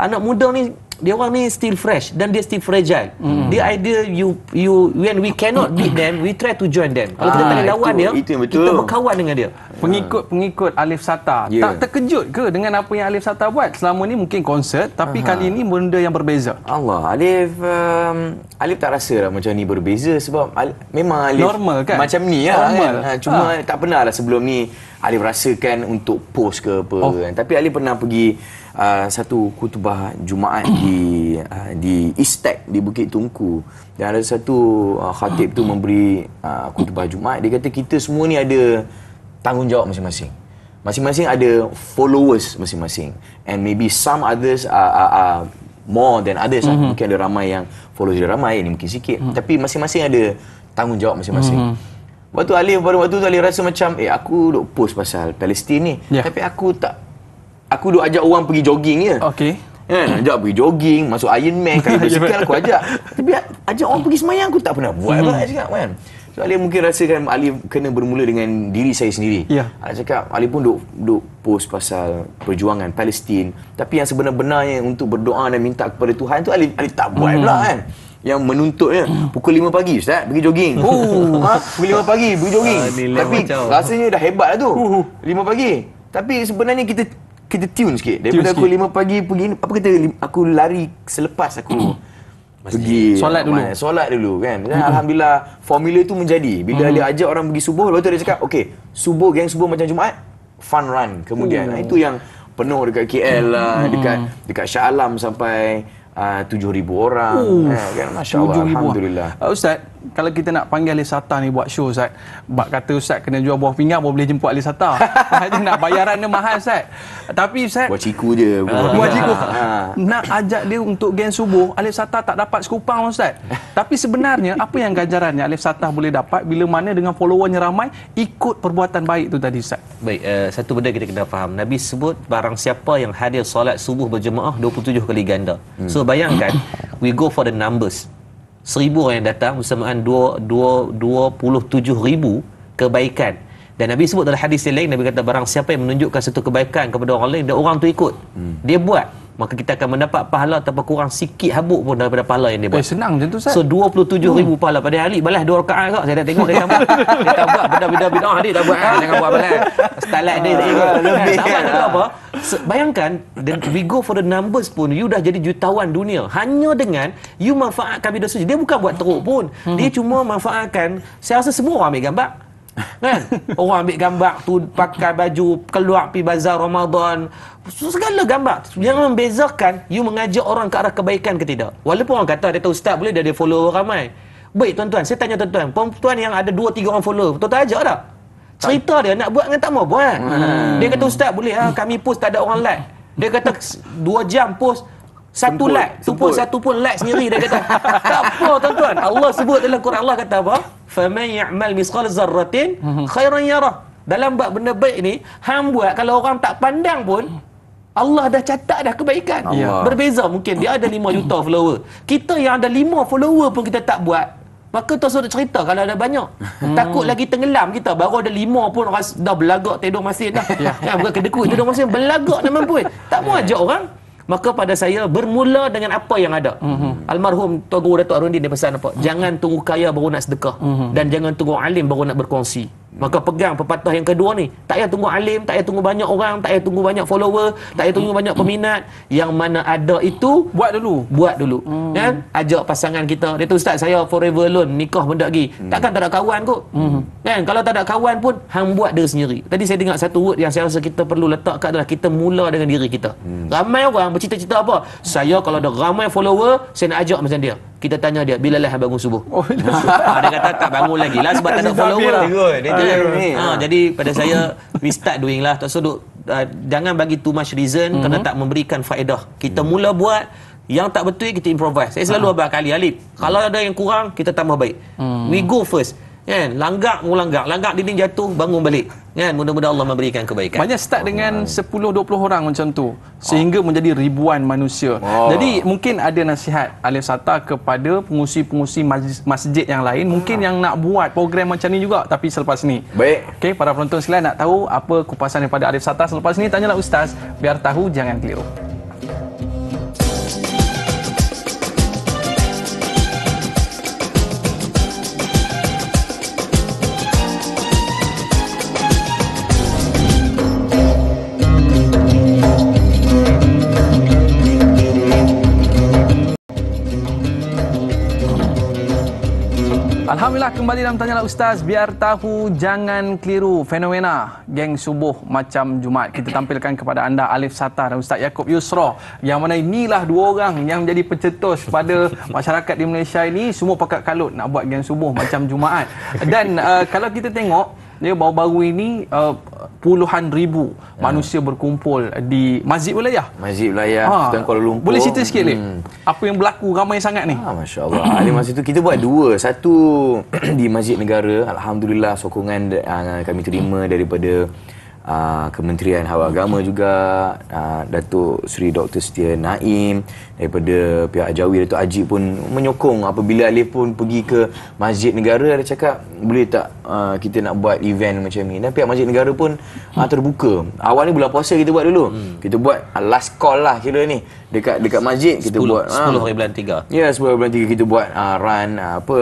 Speaker 3: anak muda ni dia orang ni still fresh dan dia still fragile. Hmm. Dia hmm. idea you you when we cannot beat them, we try to
Speaker 2: join them. Kalau ah, kita tak lawan itu, dia, itu betul. kita berkawan dengan dia pengikut-pengikut Alif Sata. Yeah. Tak ya. terkejut ke dengan apa yang Alif Sata buat? Selama ni mungkin konsert, tapi Aha. kali ni benda yang berbeza.
Speaker 4: Allah, Alif um, Alif tak rasa lah macam ni berbeza sebab Alif, memang Alif normal kan? Macam ni lah normal. kan. Ha, cuma ha. tak pernah lah sebelum ni Alif rasakan untuk post ke apa oh. kan. Tapi Alif pernah pergi uh, satu kutubah Jumaat di uh, di Istek di Bukit Tungku. Dan ada satu uh, khatib tu memberi uh, khutbah Jumaat, dia kata kita semua ni ada tanggungjawab masing-masing. Masing-masing ada followers masing-masing. And maybe some others are, are, are more than others. Mm-hmm. Mungkin ada ramai yang followers dia ramai, ini mungkin sikit. Mm-hmm. Tapi masing-masing ada tanggungjawab masing-masing. Mm-hmm. Waktu Alif, pada waktu tu Alif rasa macam, eh aku duk post pasal Palestin ni. Yeah. Tapi aku tak, aku duk ajak orang pergi jogging je. Okay. Kan, ya, hmm. ajak pergi jogging, masuk Iron Man, kali ya, basikal aku ajak. Tapi ajak orang pergi semayang aku tak pernah buat. Mm-hmm. Apa, cakap, kan? So Ali mungkin rasakan Ali kena bermula dengan diri saya sendiri. Ya. saya ah, cakap Ali pun duk duk post pasal perjuangan Palestin tapi yang sebenar-benarnya untuk berdoa dan minta kepada Tuhan tu Ali Ali tak buat hmm. pula kan. Yang menuntutnya pukul 5 pagi ustaz pergi jogging. Oh, ha? pukul 5 pagi pergi jogging. Uh, tapi macam. rasanya dah hebat lah tu. Uh, uh. pagi. Tapi sebenarnya kita kita tune sikit. Daripada tune aku sikit. 5 pagi pergi apa kata aku lari selepas aku pergi solat dulu. Main, solat dulu kan. Dan mm-hmm. alhamdulillah formula tu menjadi. Bila mm-hmm. dia ajak orang pergi subuh, lepas tu dia cakap, "Okey, subuh geng subuh macam Jumaat, fun run." Kemudian mm-hmm. itu yang penuh dekat KL lah, mm-hmm. dekat dekat Shah Alam sampai ah, uh, 7000 orang. Uh, kan masya-Allah. Alhamdulillah. Uh,
Speaker 2: Ustaz, kalau kita nak panggil Ali Sata ni buat show Ustaz Bak kata Ustaz kena jual buah pinggang boleh jemput Ali Sata nak bayaran dia mahal Ustaz tapi Ustaz buah
Speaker 4: ciku je buah ah, ciku ah.
Speaker 2: nak ajak dia untuk gen subuh Ali Sata tak dapat sekupang Ustaz tapi sebenarnya apa yang ganjarannya Ali Sata boleh dapat bila mana dengan followernya ramai ikut perbuatan baik tu tadi Ustaz baik uh, satu benda kita kena faham
Speaker 3: Nabi sebut barang siapa yang hadir solat subuh berjemaah 27 kali ganda hmm. so bayangkan we go for the numbers seribu orang yang datang bersamaan dua, dua, dua puluh tujuh ribu kebaikan dan Nabi sebut dalam hadis yang lain Nabi kata barang siapa yang menunjukkan satu kebaikan kepada orang lain dan orang tu ikut hmm. dia buat maka kita akan mendapat pahala ataupun kurang sikit habuk pun daripada pahala yang dia buat. Eh, senang macam tu Ustaz. So 27 ribu hmm. pahala pada ahli balas dua rakaat kak saya dah tengok dia tambah. dia tak buat benda bidah bidah dia dah buat kan jangan buat balas. Stalat dia ah, tak ikut. Lebih apa? So, bayangkan the, we go for the numbers pun you dah jadi jutawan dunia hanya dengan you manfaatkan bidah suci. Dia bukan buat teruk pun. Hmm. Dia cuma manfaatkan saya rasa semua orang ambil gambar Kan? Orang ambil gambar tu pakai baju keluar pi bazar Ramadan. Segala gambar. Yang membezakan you mengajak orang ke arah kebaikan ke tidak. Walaupun orang kata dia tahu ustaz boleh dia ada follower ramai. Baik tuan-tuan, saya tanya tuan-tuan, puan yang ada 2 3 orang follower, tuan-tuan ajak tak? Cerita dia nak buat dengan tak mau buat. Hmm. Dia kata ustaz boleh ha? kami post tak ada orang like. Dia kata 2 jam post satu lat tu pun satu pun lat sendiri dia kata tak apa tuan-tuan Allah sebut dalam Quran Allah kata apa faman ya'mal misqal zarratin hmm. khairan yara dalam bab benda baik ni hang buat kalau orang tak pandang pun Allah dah catat dah kebaikan Allah. Ya. Ya. berbeza mungkin dia ada 5 juta follower kita yang ada 5 follower pun kita tak buat Maka tu suruh cerita kalau ada banyak.
Speaker 5: Hmm. Takut lagi
Speaker 3: tenggelam kita. Baru ada lima pun ras, dah belagak tidur masin dah. Yeah. Ya, kan, bukan kedekut tidur masin. Belagak nama pun, Tak mahu yeah. ajak orang. Maka pada saya bermula dengan apa yang ada. Mm-hmm. Almarhum Tuan Guru Datuk Arundin dia pesan apa? Mm-hmm. Jangan tunggu kaya baru nak sedekah mm-hmm. dan jangan tunggu alim baru nak berkongsi. Maka pegang pepatah yang kedua ni Tak payah tunggu alim Tak payah tunggu banyak orang Tak payah tunggu banyak follower Tak payah tunggu banyak peminat Yang mana ada itu Buat dulu Buat dulu hmm. Kan Ajak pasangan kita Dia tu ustaz saya forever alone Nikah benda lagi hmm. Takkan tak ada kawan kot hmm. Kan Kalau tak ada kawan pun Hang buat dia sendiri Tadi saya dengar satu word Yang saya rasa kita perlu letakkan adalah Kita mula dengan diri kita hmm. Ramai orang bercita-cita apa Saya kalau ada ramai follower Saya nak ajak macam dia kita tanya dia bila lah bangun subuh oh, ah, dia kata tak bangun lagi lah sebab tak ada follower lah. dia ha, jadi pada saya we start doing lah tak so, uh, jangan bagi too much reason mm-hmm. kerana tak memberikan faedah kita mhm. mula buat yang tak betul kita improvise saya selalu uh-huh. abang kali Alip kalau hmm. ada yang kurang kita tambah baik mm. we go first kan langgak, mu langgak langgar dinding jatuh bangun balik kan mudah-mudahan Allah memberikan kebaikan banyak start dengan oh.
Speaker 2: 10 20 orang macam tu sehingga oh. menjadi ribuan manusia oh. jadi mungkin ada nasihat alif sata kepada pengusi-pengusi masjid yang lain mungkin oh. yang nak buat program macam ni juga tapi selepas ni baik okey para penonton sekalian nak tahu apa kupasan daripada alif sata selepas ni tanyalah ustaz biar tahu jangan keliru Alhamdulillah kembali dalam tanyalah ustaz biar tahu jangan keliru fenomena geng subuh macam Jumaat kita tampilkan kepada anda Alif Satar dan Ustaz Yakub Yusro yang mana inilah dua orang yang menjadi pencetus pada masyarakat di Malaysia ini semua pakat kalut nak buat geng subuh macam Jumaat dan uh, kalau kita tengok dia baru-baru ini uh, puluhan ribu ya. manusia berkumpul di Masjid Wilayah. Masjid Wilayah ha. dan Kuala Lumpur. Boleh cerita sikit hmm. Lep? Apa yang berlaku ramai sangat ni? Ha, ah, Masya Allah. Ada ah, masa
Speaker 4: tu kita buat dua. Satu di Masjid Negara. Alhamdulillah sokongan uh, kami terima daripada uh, Kementerian Hawa Agama juga. Uh, Datuk Seri Dr. Setia Naim daripada pihak Ajawi Dato' Haji pun menyokong apabila Alif pun pergi ke masjid negara dia cakap boleh tak uh, kita nak buat event macam ni dan pihak masjid negara pun uh, terbuka awal ni bulan puasa kita buat dulu hmm. kita buat uh, last call lah kira ni dekat dekat masjid kita 10, buat 10 ah. hari bulan 3 ya yeah, 10 hari bulan 3 kita buat uh, run uh, apa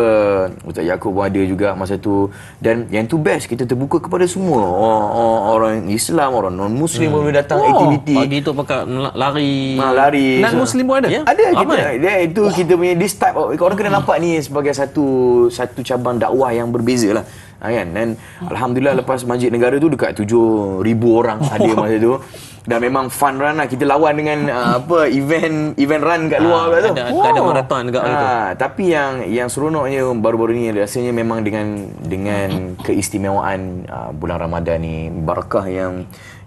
Speaker 4: Ustaz Yaakob pun ada juga masa tu dan yang tu best kita terbuka kepada semua orang, orang Islam orang non-Muslim hmm. boleh datang oh, aktiviti pagi
Speaker 3: tu pakai lari nah, lari nak so, Muslim pun ada yeah. ada ramai. Lah kita
Speaker 4: itu oh. kita punya this type of, orang kena hmm. nampak ni sebagai satu satu cabang dakwah yang berbeza lah ha, kan dan hmm. alhamdulillah lepas masjid negara tu dekat 7000 orang ada oh. masa tu dan memang fun run lah kita lawan dengan uh, apa event event run kat luar ha, tu. Ada, wow. ada maraton dekat ha, tu. Ah, tapi yang yang seronoknya baru-baru ni rasanya memang dengan dengan keistimewaan uh, bulan Ramadan ni barakah yang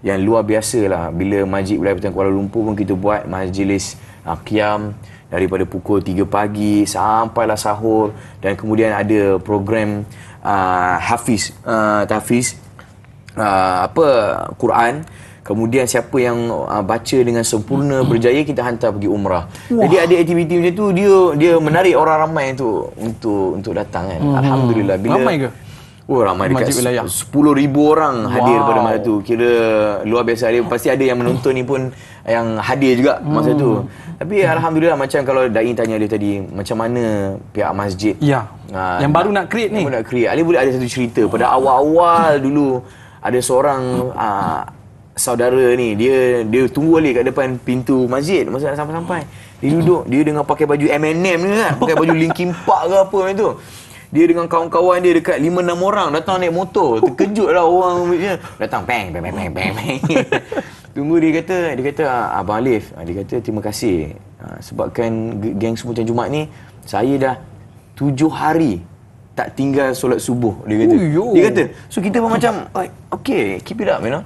Speaker 4: yang luar biasa lah bila Majid Wilayah Pertahanan Kuala Lumpur pun kita buat majlis uh, qiyam daripada pukul 3 pagi sampai lah sahur dan kemudian ada program uh, hafiz uh, tahfiz uh, apa Quran kemudian siapa yang uh, baca dengan sempurna hmm. berjaya kita hantar pergi umrah. Wah. Jadi ada aktiviti macam tu dia dia menarik orang ramai tu untuk untuk datang kan. Hmm. Alhamdulillah bila ramai ke? Oh ramai dekat sepuluh ribu orang hadir wow. pada malam tu. Kira luar biasa dia pasti ada yang menonton ni pun yang hadir juga masa tu. Hmm. Tapi hmm. alhamdulillah macam kalau Dai tanya dia tadi macam mana pihak masjid. Ya. Aa, ha, yang baru nak create ni. Baru nak create. Ali boleh ada satu cerita oh. pada awal-awal dulu ada seorang aa, ah, saudara ni dia dia tunggu Ali kat depan pintu masjid masa nak sampai-sampai. Dia duduk dia dengan pakai baju M&M ni kan. Pakai baju Linkin Park ke apa macam tu. Dia dengan kawan-kawan dia dekat lima enam orang datang naik motor. Terkejutlah orang macam datang peng peng peng peng. Tunggu dia kata, dia kata ah, Abang Alif, ah, dia kata terima kasih ah, sebabkan geng semua macam Jumat ni saya dah tujuh hari tak tinggal solat subuh dia kata. Uyo. Dia kata. So kita pun macam okay, keep it up you know.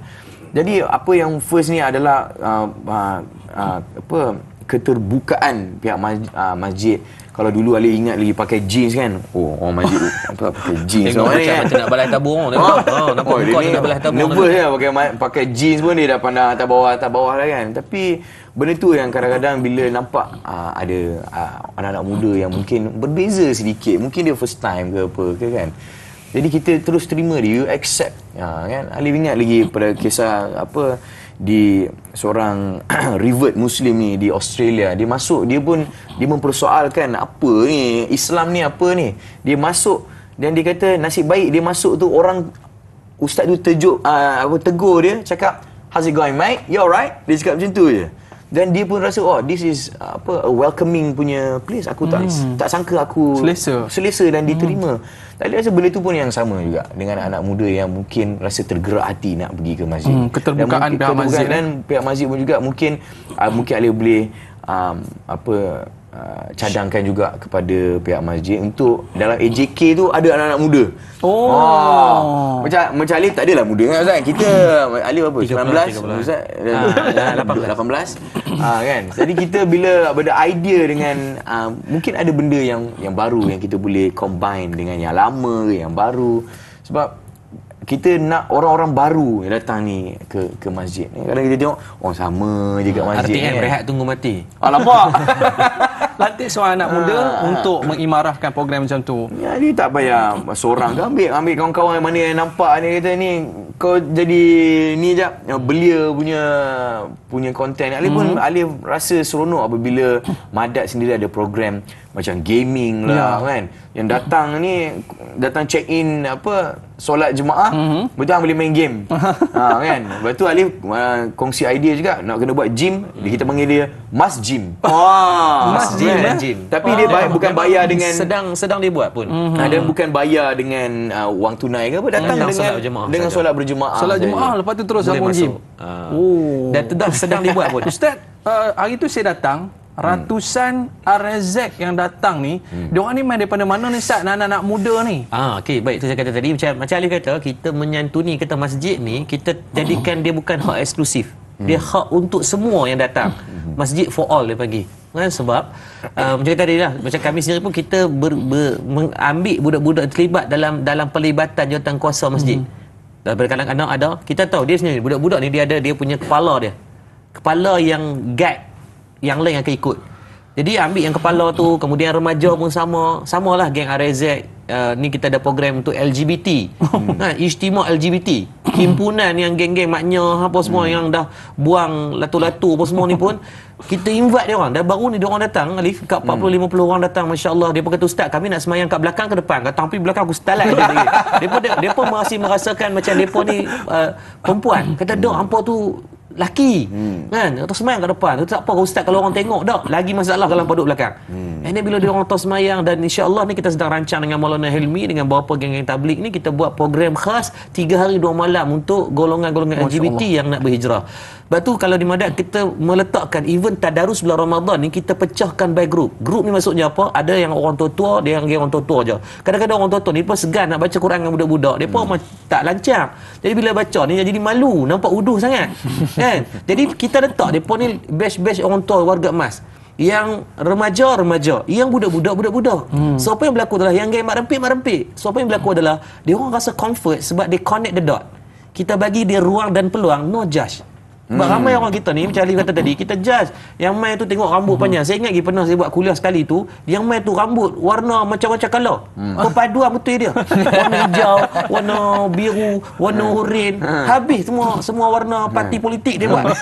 Speaker 4: Jadi apa yang first ni adalah uh, uh, uh, apa keterbukaan pihak masjid, uh, masjid kalau dulu Ali ingat lagi pakai jeans kan. Oh, orang majlis apa pakai jeans. Tengok macam, nak balas tabung. Oh, oh, nampak oh, nak balas tabung. Nervous lah pakai, pakai jeans pun dia dah pandang atas bawah, atas bawah lah kan. Tapi benda tu yang kadang-kadang bila nampak uh, ada anak-anak muda yang mungkin berbeza sedikit. Mungkin dia first time ke apa ke kan. Jadi kita terus terima dia, you accept. Uh, kan? Ali ingat lagi pada kisah apa di seorang revert muslim ni di Australia dia masuk dia pun dia mempersoalkan apa ni Islam ni apa ni dia masuk dan dia kata nasib baik dia masuk tu orang ustaz tu terjuk uh, apa tegur dia cakap how's it going mate you alright dia cakap macam tu je dan dia pun rasa oh this is uh, apa a welcoming punya place aku tak hmm. tak sangka aku selesa selesa dan hmm. diterima. Hmm. Tapi rasa benda tu pun yang sama juga dengan anak muda yang mungkin rasa tergerak hati nak pergi ke masjid. Hmm, keterbukaan dan mungkin, pihak masjid eh. dan pihak masjid pun juga mungkin uh, mungkin boleh boleh um, apa uh, cadangkan juga kepada pihak masjid untuk dalam AJK tu ada anak-anak muda. Oh. oh. Macam macam Alif tak adalah muda kan Ustaz. Kita Ali apa? 19 Ustaz. Ha, 18. 18. ha, kan. Jadi kita bila ada idea dengan uh, mungkin ada benda yang yang baru yang kita boleh combine dengan yang lama yang baru sebab kita nak orang-orang baru yang datang ni ke ke masjid. Kadang kita tengok orang oh, sama je kat ah, masjid. Artinya kan, kan. eh. rehat tunggu mati. Alamak. Lantik seorang
Speaker 2: anak muda ha. untuk mengimarahkan program macam tu. Ya, ni tak payah seorang ke
Speaker 4: ambil. Ambil kawan-kawan yang mana yang nampak ni kata ni. Kau jadi ni jap. Ya, belia punya punya konten. Alif hmm. pun mhm. Alif rasa seronok apabila Madat sendiri ada program macam gaming lah yeah. kan yang datang ni datang check in apa solat jemaah mm-hmm. betul boleh main game ha kan lepas tu Alif uh, kongsi idea juga nak kena buat gym kita panggil dia mas gym Wah, oh, mas gym, kan? gym. tapi oh, dia, bayar, bukan bayar dengan sedang sedang dia buat pun mm-hmm. dan bukan bayar dengan uh, wang
Speaker 2: tunai ke apa datang mhm. dengan solat dengan solat berjemaah solat jemaah lepas tu terus sambung gym uh, oh dan sedang dibuat pun ustaz uh, hari tu saya datang Hmm. ratusan hmm. RZK yang datang ni hmm. diorang ni main daripada mana ni sat anak-anak muda ni
Speaker 3: ah okey baik tu saya kata tadi macam macam Alif kata kita menyantuni kata masjid ni kita jadikan dia bukan hak eksklusif hmm. dia hak untuk semua yang datang hmm. masjid for all dia pagi kan sebab uh, macam tadi lah macam kami sendiri pun kita ber, ber, mengambil budak-budak terlibat dalam dalam pelibatan jawatan kuasa masjid hmm. daripada kadang-kadang ada kita tahu dia sendiri budak-budak ni dia ada dia punya kepala dia kepala yang guide yang lain akan ikut. Jadi ambil yang kepala tu, kemudian remaja pun sama. Samalah geng RZ. Uh, ni kita ada program untuk LGBT. Hmm. Ha, Ijtima LGBT. Himpunan yang geng-geng maknya apa semua hmm. yang dah buang latu-latu apa semua ni pun kita invite dia orang. dah baru ni dia orang datang, Alif, kat 40 hmm. 50 orang datang masya-Allah. Dia kata ustaz, kami nak semayang kat belakang ke depan? Kata tapi belakang aku stalat dia. Depa depa masih merasakan macam depa ni uh, perempuan. Kata dok hangpa tu laki hmm. kan atau semayang kat depan tak apa ustaz kalau orang tengok dah lagi masalah kalau duduk belakang hmm. and then bila dia orang tahu semayang dan insyaAllah ni kita sedang rancang dengan Maulana Helmi dengan beberapa geng-geng tablik ni kita buat program khas 3 hari 2 malam untuk golongan-golongan LGBT yang nak berhijrah sebab tu kalau di Madad kita meletakkan even tadarus bulan Ramadan ni kita pecahkan by group. Group ni maksudnya apa? Ada yang orang tua-tua, dia yang orang tua-tua aja. Kadang-kadang orang tua-tua ni pun segan nak baca Quran dengan budak-budak. Depa hmm. tak lancar. Jadi bila baca ni jadi malu, nampak uduh sangat. kan? Jadi kita letak depa ni best-best orang tua warga emas yang remaja remaja yang budak-budak budak-budak hmm. so apa yang berlaku adalah yang gay mak rempit mak rempit so apa yang berlaku adalah dia orang rasa comfort sebab dia connect the dot kita bagi dia ruang dan peluang no judge sebab hmm. ramai orang kita ni Macam Alif kata tadi Kita judge Yang mai tu tengok rambut hmm. panjang Saya ingat lagi pernah Saya buat kuliah sekali tu Yang mai tu rambut Warna macam-macam colour hmm. Perpaduan betul dia Warna hijau Warna biru Warna hmm. urin hmm. Habis semua Semua warna parti hmm. politik dia buat hmm.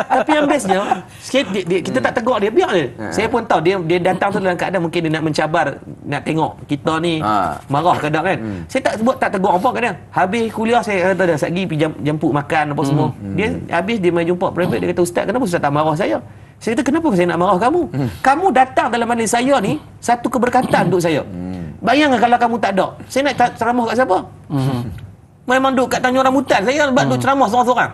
Speaker 3: Tapi yang bestnya sikit, dia, Kita hmm. tak tegur dia Biar je hmm. Saya pun tahu Dia dia datang tu dalam keadaan Mungkin dia nak mencabar Nak tengok Kita ni ha. Marah kadang kan hmm. Saya tak buat tak tegur apa kadang Habis kuliah Saya kata dah Sekejap pergi jemput makan Apa semua hmm. Dia hmm. habis habis dia mai jumpa private dia kata ustaz kenapa ustaz tak marah saya saya kata kenapa saya nak marah kamu hmm. kamu datang dalam majlis saya ni satu keberkatan untuk saya hmm. bayangkan kalau kamu tak ada saya nak ceramah kat siapa hmm. memang duduk kat orang rambutan saya buat duduk ceramah seorang-seorang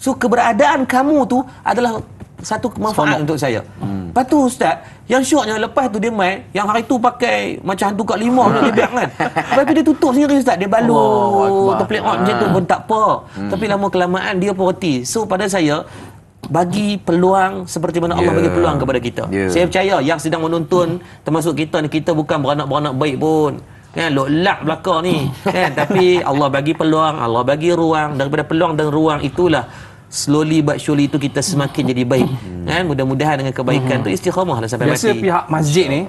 Speaker 3: so keberadaan kamu tu adalah satu manfaat Sama. untuk saya. Hmm. Lepas tu ustaz, yang syoknya lepas tu dia main, yang hari tu pakai macam hantu kat lima dia bebek kan. Lepas tu dia tutup sendiri ustaz, dia balu, terpelik out macam tu ah. pun tak apa. Hmm. Tapi lama kelamaan dia pun reti. So pada saya, bagi peluang seperti mana Allah yeah. bagi peluang kepada kita. Yeah. Saya percaya yang sedang menonton hmm. termasuk kita ni kita bukan beranak-beranak baik pun. Kan lolak belaka ni. kan tapi Allah bagi peluang, Allah bagi ruang daripada peluang dan ruang itulah slowly but surely
Speaker 2: itu kita semakin jadi baik hmm. kan mudah-mudahan dengan kebaikan itu hmm. istiqamah lah sampai Biasa mati pihak masjid ni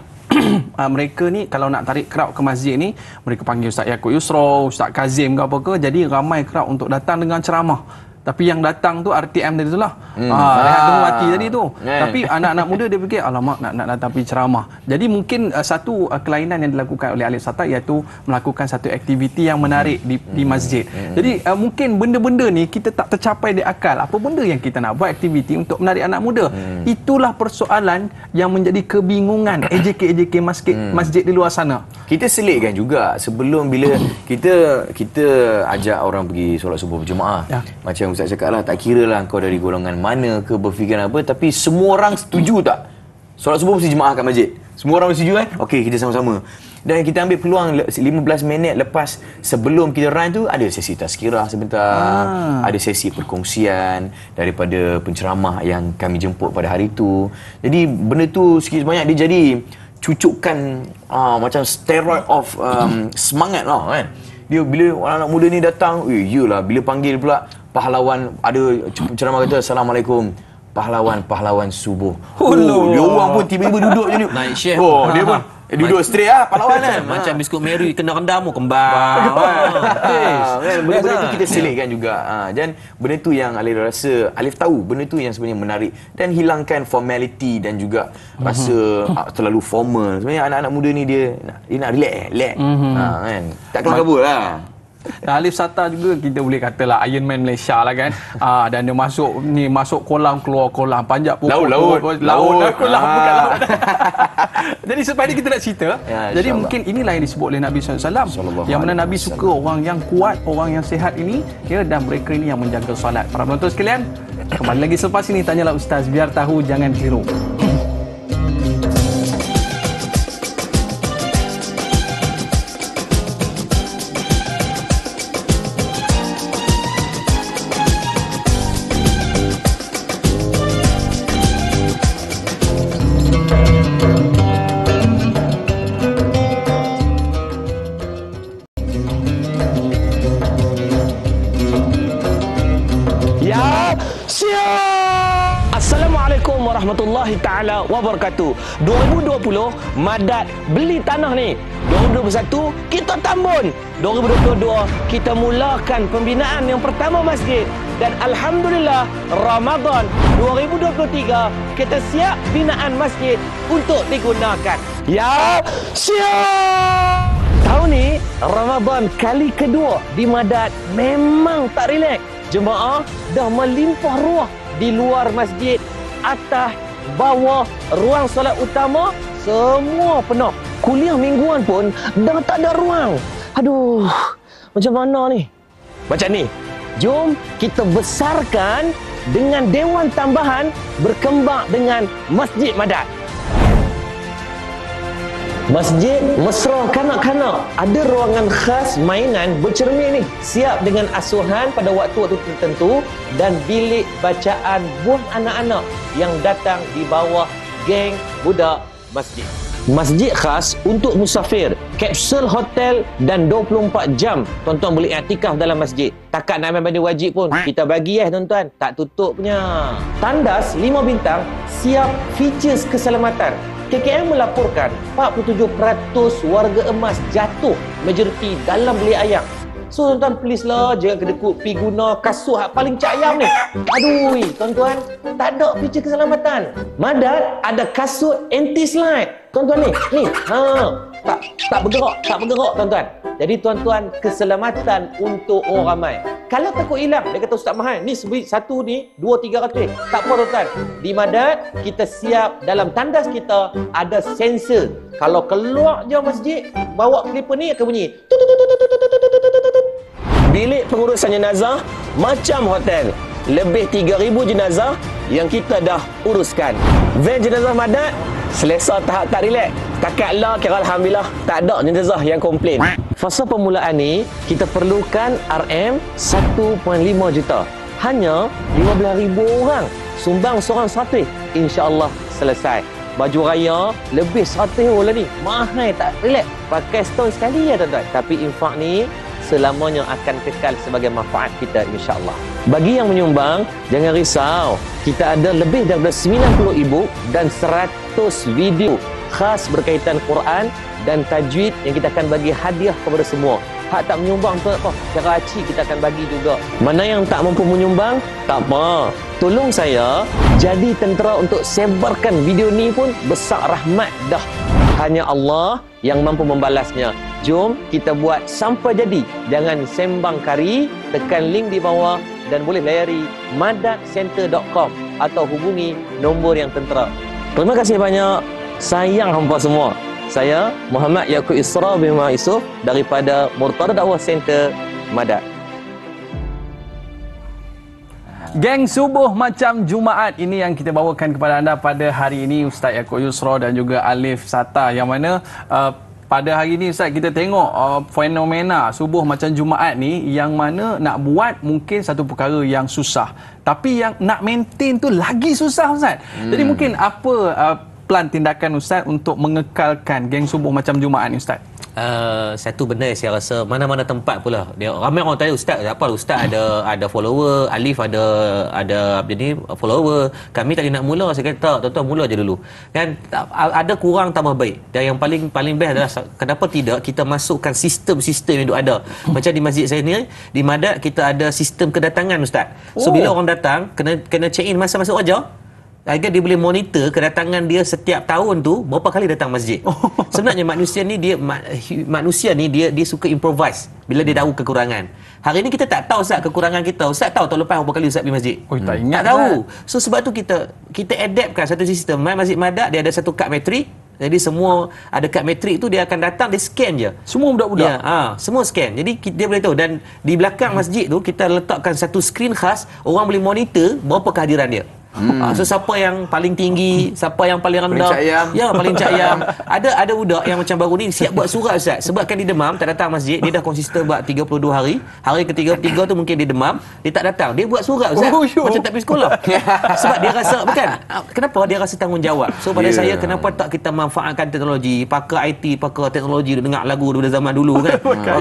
Speaker 2: uh, mereka ni kalau nak tarik crowd ke masjid ni mereka panggil Ustaz Yaakob Yusro Ustaz Kazim ke apa ke jadi ramai crowd untuk datang dengan ceramah tapi yang datang tu RTM tadi tu lah hmm. ha, ah. mati ah. tadi tu yeah. tapi anak-anak muda dia fikir alamak nak, nak datang pergi ceramah jadi mungkin uh, satu uh, kelainan yang dilakukan oleh Alif Sata iaitu melakukan satu aktiviti yang menarik hmm. di, di hmm. masjid hmm. jadi uh, mungkin benda-benda ni kita tak tercapai di akal apa benda yang kita nak buat aktiviti untuk menarik anak muda hmm. itulah persoalan yang menjadi kebingungan AJK-AJK masjid, hmm. masjid di luar sana
Speaker 4: kita selit kan juga sebelum bila kita kita ajak orang pergi solat subuh berjemaah ya. macam Ustaz cakap lah Tak kira lah kau dari golongan mana ke Berfikiran apa Tapi semua orang setuju tak Solat subuh mesti jemaah kat masjid Semua orang setuju kan eh? Okay, kita sama-sama Dan kita ambil peluang 15 minit lepas Sebelum kita run tu Ada sesi tazkirah sebentar ah. Ada sesi perkongsian Daripada penceramah yang kami jemput pada hari tu Jadi benda tu sikit banyak dia jadi Cucukkan uh, macam steroid of um, semangat lah kan dia bila anak-anak muda ni datang Eh yelah bila panggil pula pahlawan ada ceramah kata assalamualaikum pahlawan-pahlawan subuh. Oh, dia orang pun tiba-tiba duduk je ni. Naik chef.
Speaker 3: Oh, dia pun Eh, duduk Ma- straight lah, pahlawan kan. Macam biskut Mary, kena rendam pun kembang.
Speaker 4: Ah, kan? kan? benda, benda tu ah. kita selitkan juga. Ha, dan benda tu yang Alif rasa, Alif tahu benda tu yang sebenarnya menarik. Dan hilangkan formality dan juga rasa mm-hmm. terlalu
Speaker 2: formal. Sebenarnya anak-anak muda ni dia, dia nak relax. Eh, relax. Mm-hmm. Ha, kan? Tak kena kabur lah. Dan Alif Sata juga kita boleh katalah Iron Man Malaysia lah kan. Ah dan dia masuk ni masuk kolam keluar kolam panjat pun laut laut laut, laut, ah. laut, laut, laut, laut, laut. Jadi supaya kita nak cerita. Ya, jadi mungkin inilah yang disebut oleh Nabi SAW Salam. yang mana Nabi suka orang yang kuat, orang yang sihat ini ya dan mereka ini yang menjaga solat. Para penonton sekalian, kembali lagi selepas ini tanyalah ustaz biar tahu jangan hero.
Speaker 3: wabarakatuh 2020 madat beli tanah ni 2021 kita tambun 2022 kita mulakan pembinaan yang pertama masjid dan alhamdulillah Ramadan 2023 kita siap binaan masjid untuk digunakan ya siap tahun ni
Speaker 4: Ramadan kali kedua
Speaker 3: di madat memang tak relax jemaah dah melimpah ruah di luar masjid atas bahawa ruang solat utama semua penuh. Kuliah mingguan pun dah tak ada ruang. Aduh, macam mana ni? Macam ni. Jom kita besarkan dengan dewan tambahan berkembang dengan Masjid Madat. Masjid Mesra Kanak-kanak ada ruangan khas mainan bercermin ni siap dengan asuhan pada waktu-waktu tertentu dan bilik bacaan buah anak-anak yang datang di bawah geng budak masjid. Masjid khas untuk musafir, kapsul hotel dan 24 jam tuan-tuan boleh iktikaf dalam masjid. Takkan nak benda wajib pun kita bagi eh tuan-tuan, tak tutup punya. Tandas 5 bintang siap features keselamatan KKM melaporkan 47% warga emas jatuh majoriti dalam beli ayam. So tuan-tuan please lah jangan kedekut pi guna kasut hak paling cak ayam ni. Aduh tuan-tuan tak ada feature keselamatan. Madat ada kasut anti slide. Tuan-tuan ni, ni. Ha. Tak tak bergerak, tak bergerak tuan-tuan. Jadi tuan-tuan keselamatan untuk orang ramai. Kalau takut hilang, dia kata Ustaz Mahal, ni sebut satu ni, dua, tiga ratus. Tak apa tuan-tuan. Di madat, kita siap dalam tandas kita ada sensor. Kalau keluar je masjid, bawa clipper ni akan bunyi. Bilik pengurusan jenazah macam hotel lebih 3,000 jenazah yang kita dah uruskan. Van jenazah madat, selesa tahap tak relax. Takat lah, kira Alhamdulillah, tak ada jenazah yang komplain. Fasa permulaan ni, kita perlukan RM1.5 juta. Hanya 15,000 orang. Sumbang seorang satu. InsyaAllah selesai. Baju raya lebih seratus orang ni. Mahal tak relax. Pakai stone sekali ya tuan-tuan. Tapi infak ni selamanya akan kekal sebagai manfaat kita insyaAllah. Bagi yang menyumbang, jangan risau. Kita ada lebih daripada 90 ibu dan 100 video khas berkaitan Quran dan tajwid yang kita akan bagi hadiah kepada semua. Hak tak menyumbang tu apa? Cara aci kita akan bagi juga. Mana yang tak mampu menyumbang? Tak apa. Tolong saya jadi tentera untuk sebarkan video ni pun besar rahmat dah hanya Allah yang mampu membalasnya. Jom kita buat sampai jadi. Jangan sembang kari, tekan link di bawah dan boleh layari madatcenter.com atau hubungi nombor yang tentera. Terima kasih banyak. Sayang hampa semua. Saya Muhammad Yaakob Isra bin Muhammad Yusuf daripada Murtada Dakwah Center
Speaker 2: Madat. Geng subuh macam Jumaat ini yang kita bawakan kepada anda pada hari ini Ustaz Yaakob Yusro dan juga Alif Sata yang mana uh, pada hari ini Ustaz kita tengok uh, fenomena subuh macam Jumaat ni yang mana nak buat mungkin satu perkara yang susah tapi yang nak maintain tu lagi susah Ustaz hmm. jadi mungkin apa uh, plan tindakan Ustaz untuk mengekalkan geng subuh macam Jumaat ni Ustaz?
Speaker 3: Uh, satu benda yang saya rasa mana-mana tempat pula dia ramai orang tanya ustaz apa ustaz ada ada follower alif ada ada apa ni follower kami tadi nak mula saya kata tak tuan mula je dulu kan ada kurang tambah baik dan yang paling paling best adalah kenapa tidak kita masukkan sistem-sistem yang ada macam di masjid saya ni di madak kita ada sistem kedatangan ustaz so bila oh. orang datang kena kena check in masa-masa wajar agar dia boleh monitor kedatangan dia setiap tahun tu berapa kali datang masjid. Oh. Sebenarnya manusia ni dia manusia ni dia dia suka improvise bila dia tahu kekurangan. Hari ni kita tak tahu sebab kekurangan kita. Ustaz tahu tahun lepas berapa kali Ustaz pergi masjid? Oh, tak hmm. ingat. Tak kan? tahu. So sebab tu kita kita adaptkan satu sistem. Main masjid Madak dia ada satu kad metrik. Jadi semua ada kad metrik tu dia akan datang dia scan je. Semua budak-budak. Ya, ha, semua scan. Jadi dia boleh tahu dan di belakang masjid tu kita letakkan satu skrin khas orang boleh monitor berapa kehadiran dia. Hmm. Ah, so siapa yang paling tinggi, siapa yang paling rendah? Ya, paling cayang. paling cayang. ada ada budak yang macam baru ni siap buat surat Ustaz. Sebab kan dia demam, tak datang masjid, dia dah konsisten buat 32 hari. Hari ketiga tiga tu mungkin dia demam, dia tak datang. Dia buat surat Ustaz. Oh, macam tak pergi sekolah. Sebab dia rasa bukan kenapa dia rasa tanggungjawab. So pada yeah. saya kenapa tak kita manfaatkan teknologi, pakai IT, pakai teknologi dengar lagu daripada zaman dulu kan. Pakai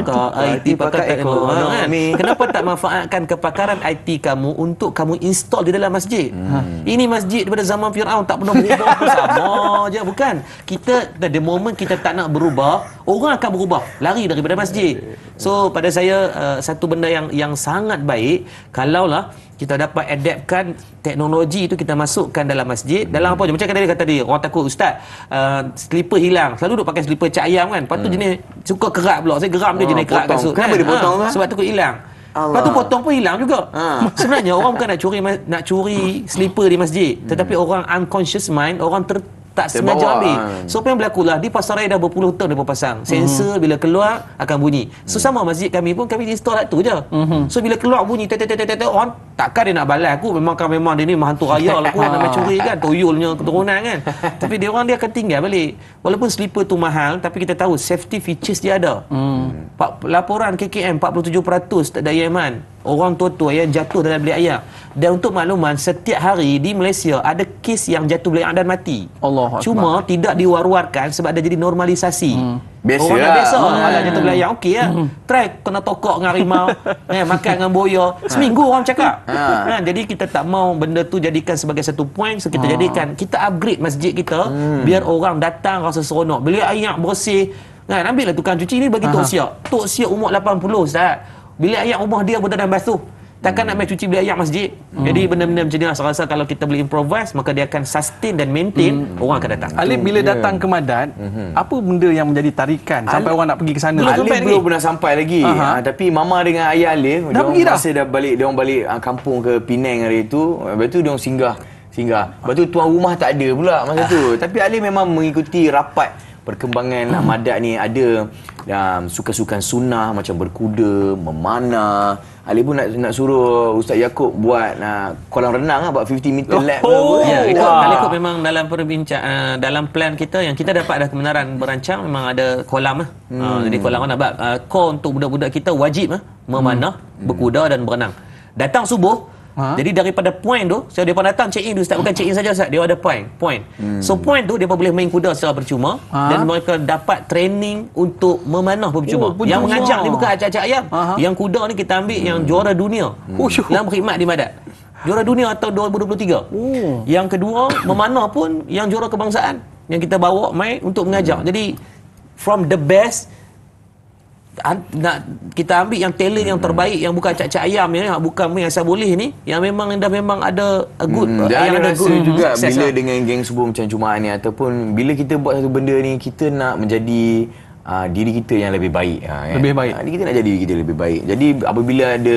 Speaker 3: IT, pakai teknologi. Kan? Kenapa tak manfaatkan kepakaran IT kamu untuk kamu install di dalam masjid? Hmm. Hmm. Ini masjid daripada zaman Firaun tak pernah berubah. Sama je bukan. Kita the moment kita tak nak berubah, orang akan berubah, lari daripada masjid. So pada saya uh, satu benda yang yang sangat baik kalaulah kita dapat adaptkan teknologi itu kita masukkan dalam masjid dalam apa macam kata dia kata dia orang takut ustaz uh, slipper hilang selalu duk pakai slipper cak ayam kan patu hmm. jenis suka kerak pula saya geram dia oh, jenis kerak kasut kenapa kan? dia potong ha, kan? sebab takut hilang
Speaker 5: Allah. Lepas tu potong
Speaker 3: pun hilang juga. Ha. Sebenarnya orang bukan nak curi nak curi slipper di masjid, hmm. tetapi hmm. orang unconscious mind, orang ter tak dia sengaja bawa. ambil. Ah. So apa yang berlaku lah di pasar raya dah berpuluh tahun dia pasang. mm-hmm. bila keluar akan bunyi. So hmm. sama masjid kami pun kami install lah tu je. Mm-hmm. So bila keluar bunyi tet tet tet on takkan dia nak balas aku memang kan memang dia ni menghantu raya lah aku nak curi kan tuyulnya keturunan kan. tapi dia orang dia akan tinggal balik. Walaupun sleeper tu mahal tapi kita tahu safety features dia ada.
Speaker 5: Mm.
Speaker 3: Laporan KKM 47% tak daya Yaman orang tua-tua yang jatuh dalam bilik air. Dan untuk makluman, setiap hari di Malaysia ada kes yang jatuh bilik air dan mati. Allah Cuma Allah. tidak diwar-warkan sebab ada jadi normalisasi. Hmm. Biasa orang lah. biasa hmm. ada jatuh bilik air, okey ya. Hmm. Track, kena tokok dengan harimau, eh, makan dengan boya. Seminggu ha. orang cakap. Ha. Ha. Jadi kita tak mau benda tu jadikan sebagai satu point. So kita ha. jadikan, kita upgrade masjid kita hmm. biar orang datang rasa seronok. Bilik air bersih. Kan, ambillah tukang cuci ni bagi Aha. Tok Siak. Tok Siak umur 80, Ustaz. Bilik ayam rumah dia pun tak ada basuh. Takkan hmm. nak main cuci bilik ayam masjid. Hmm. Jadi benda-benda macam ni lah. Saya rasa kalau kita boleh improvise, maka dia akan sustain dan maintain, hmm. orang akan datang. Alif, bila yeah. datang
Speaker 2: ke Madat, hmm. apa benda yang menjadi tarikan sampai Alif, orang nak pergi ke sana? Belum Alif belum pernah
Speaker 4: sampai lagi. Ha,
Speaker 2: tapi mama dengan ayah Alif, dah dia pergi dah.
Speaker 4: masa dah balik, dia balik ah, kampung ke Penang hari itu. Lepas tu dia singgah. Singgah. Lepas tu tuan rumah tak ada pula masa tu. Ah. Tapi Alif memang mengikuti rapat perkembangan lah hmm. Madat ni. Ada um, suka-sukan sunnah macam berkuda, memanah. Ali pun nak nak suruh Ustaz Yakub buat uh, kolam renang lah, buat 50 meter
Speaker 5: lap. Oh, oh, ya, itu. wow. Ali
Speaker 3: memang dalam perbincangan uh, eh, dalam plan kita yang kita dapat dah kebenaran berancang memang ada kolam lah. Ha, hmm. Uh, jadi kolam nak buat uh, eh, core untuk budak-budak kita wajib uh, memanah, hmm. berkuda dan berenang. Datang subuh, Ha? Jadi daripada point tu, so dia pun datang check in tu, Ustaz. bukan check in saja Ustaz, dia ada point, point. Hmm. So point tu dia boleh main kuda secara percuma ha? dan mereka dapat training untuk memanah percuma. Oh, yang mengajar ni bukan acak-acak ayam. Aha. Yang kuda ni kita ambil hmm. yang juara dunia. Hmm. Dalam khidmat di Madat. Juara dunia atau 2023. Hmm. Yang kedua, memanah pun yang juara kebangsaan yang kita bawa main untuk mengajar. Hmm. Jadi from the best nak kita ambil yang talent hmm. yang terbaik yang bukan cak-cak ayam ya bukan yang saya boleh ni yang memang dah memang ada a good hmm. dan yang ada rasa good juga success bila lah.
Speaker 4: dengan geng subuh macam cuma ni ataupun bila kita buat satu benda ni kita nak menjadi uh, diri kita yang lebih baik uh, kan? lebih baik uh, kita nak jadi diri kita lebih baik jadi apabila ada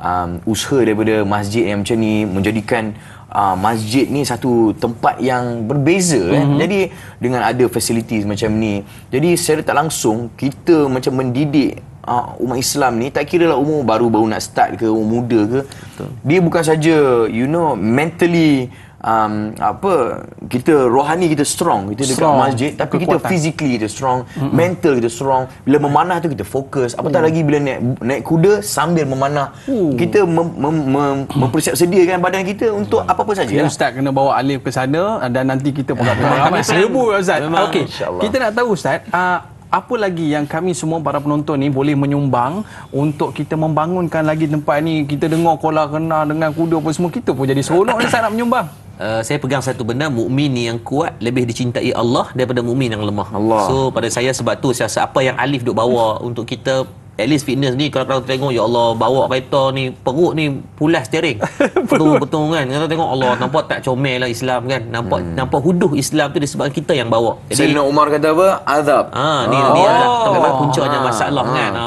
Speaker 4: um, usaha daripada masjid yang macam ni menjadikan uh, masjid ni satu tempat yang berbeza mm-hmm. eh. Mhm. jadi dengan ada fasiliti macam ni jadi secara tak langsung kita macam mendidik uh, umat Islam ni tak kira lah umur baru-baru nak start ke umur muda ke Betul. dia bukan saja you know mentally um, apa kita rohani kita strong kita strong, dekat masjid tapi kekuatan. kita physically kita strong mm-hmm. mental kita strong bila memanah tu kita fokus apatah yeah. Mm. lagi bila naik naik kuda sambil memanah Ooh. kita mem, mem, mem, mempersiap sediakan badan kita untuk mm. apa-apa saja ya, ustaz
Speaker 2: lah. kena bawa alif ke sana dan nanti kita pula ramai seribu lah, ustaz Memang, okay. kita nak tahu ustaz uh, apa lagi yang kami semua para penonton ni boleh menyumbang untuk kita membangunkan lagi tempat ni kita dengar kola kena dengan kuda apa semua kita pun jadi seronok ni saya nak menyumbang
Speaker 3: Eh, saya pegang satu benda mukmin yang kuat lebih dicintai Allah daripada mukmin yang lemah. Allah. So pada saya sebab tu saya rasa apa yang Alif duk bawa untuk kita at least fitness ni kalau kau tengok ya Allah bawa kereta ni perut ni pulas steering. Betul-betul kan. Kalau tengok Allah nampak tak comel lah Islam kan. Nampak hmm. nampak huduh Islam tu disebabkan kita yang bawa. Jadi Sayyidina
Speaker 4: Umar kata apa? Azab. Ha ni oh. ni adalah punca punca ha. masalah ha. kan. Ha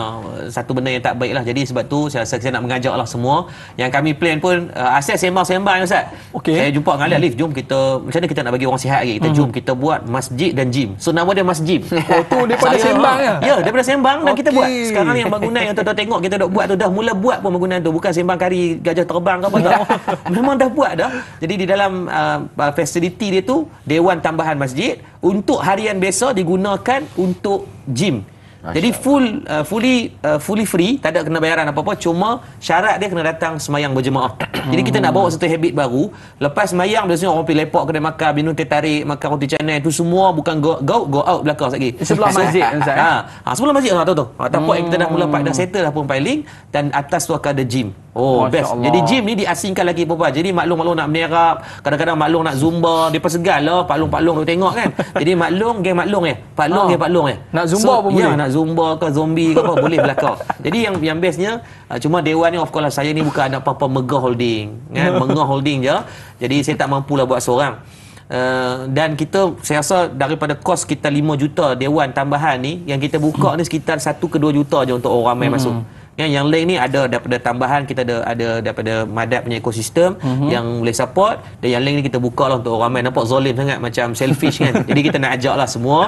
Speaker 3: satu benda yang tak baik lah. Jadi sebab tu saya rasa saya nak mengajak lah semua. Yang kami plan pun uh, asyik sembang-sembang ni Ustaz. Okay. Saya jumpa dengan Ali Alif. Jom kita, macam mana kita nak bagi orang sihat lagi? Kita hmm. jom kita buat masjid dan gym. So nama dia masjid.
Speaker 5: Oh tu daripada sembang ya? Ya, daripada
Speaker 3: sembang dan okay. kita buat. Sekarang yang bangunan yang tuan-tuan tengok kita dah buat tu dah mula buat pun bangunan tu. Bukan sembang kari gajah terbang ke apa. tak. Memang dah buat dah. Jadi di dalam uh, facility dia tu, Dewan Tambahan Masjid, untuk harian besok digunakan untuk gym Masya Jadi full Uh, fully uh, fully free, tak ada kena bayaran apa-apa, cuma syarat dia kena datang semayang berjemaah. Jadi kita nak bawa satu habit baru, lepas semayang biasanya orang pergi lepak kena makan minum teh tarik, makan roti canai itu semua bukan go go, go out belakang sekali. Sebelum ha, eh? ha, masjid Ha, ha sebelum masjid ha, tu tu. Ha, tak apa hmm. kita dah mula pak dah settle dah pun piling dan atas tu akan ada gym. Oh Masya best. Allah. Jadi gym ni diasingkan lagi apa-apa. Jadi maklum-maklum nak menyerap, kadang-kadang maklum nak zumba, depa segal lah, paklung-paklung tu tengok kan. Jadi maklum geng maklum ya. Eh. Paklung ha. Ah. geng paklung ya. Eh. Nak zumba so, pun ya, boleh. Nak zumba ke zombie ke apa boleh belakang. Jadi yang yang bestnya uh, cuma dewan ni of course lah, saya ni bukan ada apa-apa mega holding kan mega holding je. Jadi saya tak mampu lah buat seorang. Uh, dan kita saya rasa daripada kos kita 5 juta dewan tambahan ni yang kita buka ni sekitar 1 ke 2 juta je untuk orang main hmm. masuk. Yang yang link ni ada daripada tambahan kita ada ada daripada madat punya ekosistem mm-hmm. yang boleh support dan yang link ni kita buka lah untuk orang main nampak zalim sangat macam selfish kan. Jadi kita nak ajak lah semua.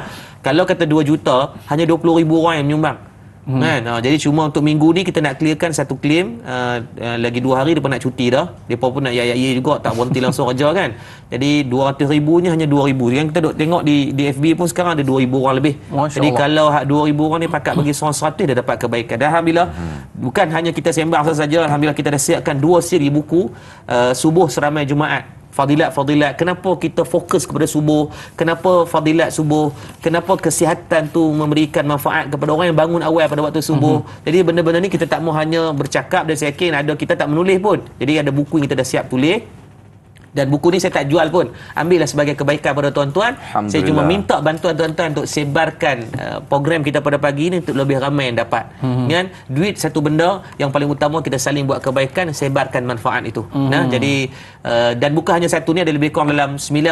Speaker 3: Kalau kata 2 juta hanya 20 ribu orang yang menyumbang hmm. kan uh, jadi cuma untuk minggu ni kita nak clearkan satu claim uh, uh, lagi dua hari depa nak cuti dah depa pun nak ya ya ya juga tak berhenti langsung kerja kan jadi 200000 ni hanya 2000 yang kita dok tengok di di FB pun sekarang ada 2000 orang lebih Masya jadi Allah. kalau hak 2000 orang ni pakat bagi seorang 100 dah dapat kebaikan dan alhamdulillah hmm. bukan hanya kita sembang saja alhamdulillah kita dah siapkan dua siri buku uh, subuh seramai jumaat fadilat-fadilat kenapa kita fokus kepada subuh kenapa fadilat subuh kenapa kesihatan tu memberikan manfaat kepada orang yang bangun awal pada waktu subuh mm-hmm. jadi benda-benda ni kita tak mau hanya bercakap dan saya yakin ada kita tak menulis pun jadi ada buku yang kita dah siap tulis dan buku ni saya tak jual pun ambillah sebagai kebaikan pada tuan-tuan saya cuma minta bantuan tuan-tuan untuk sebarkan uh, program kita pada pagi ini untuk lebih ramai yang dapat hmm. kan duit satu benda yang paling utama kita saling buat kebaikan sebarkan manfaat itu hmm. nah jadi uh, dan bukan hanya satu ni ada lebih kurang dalam 95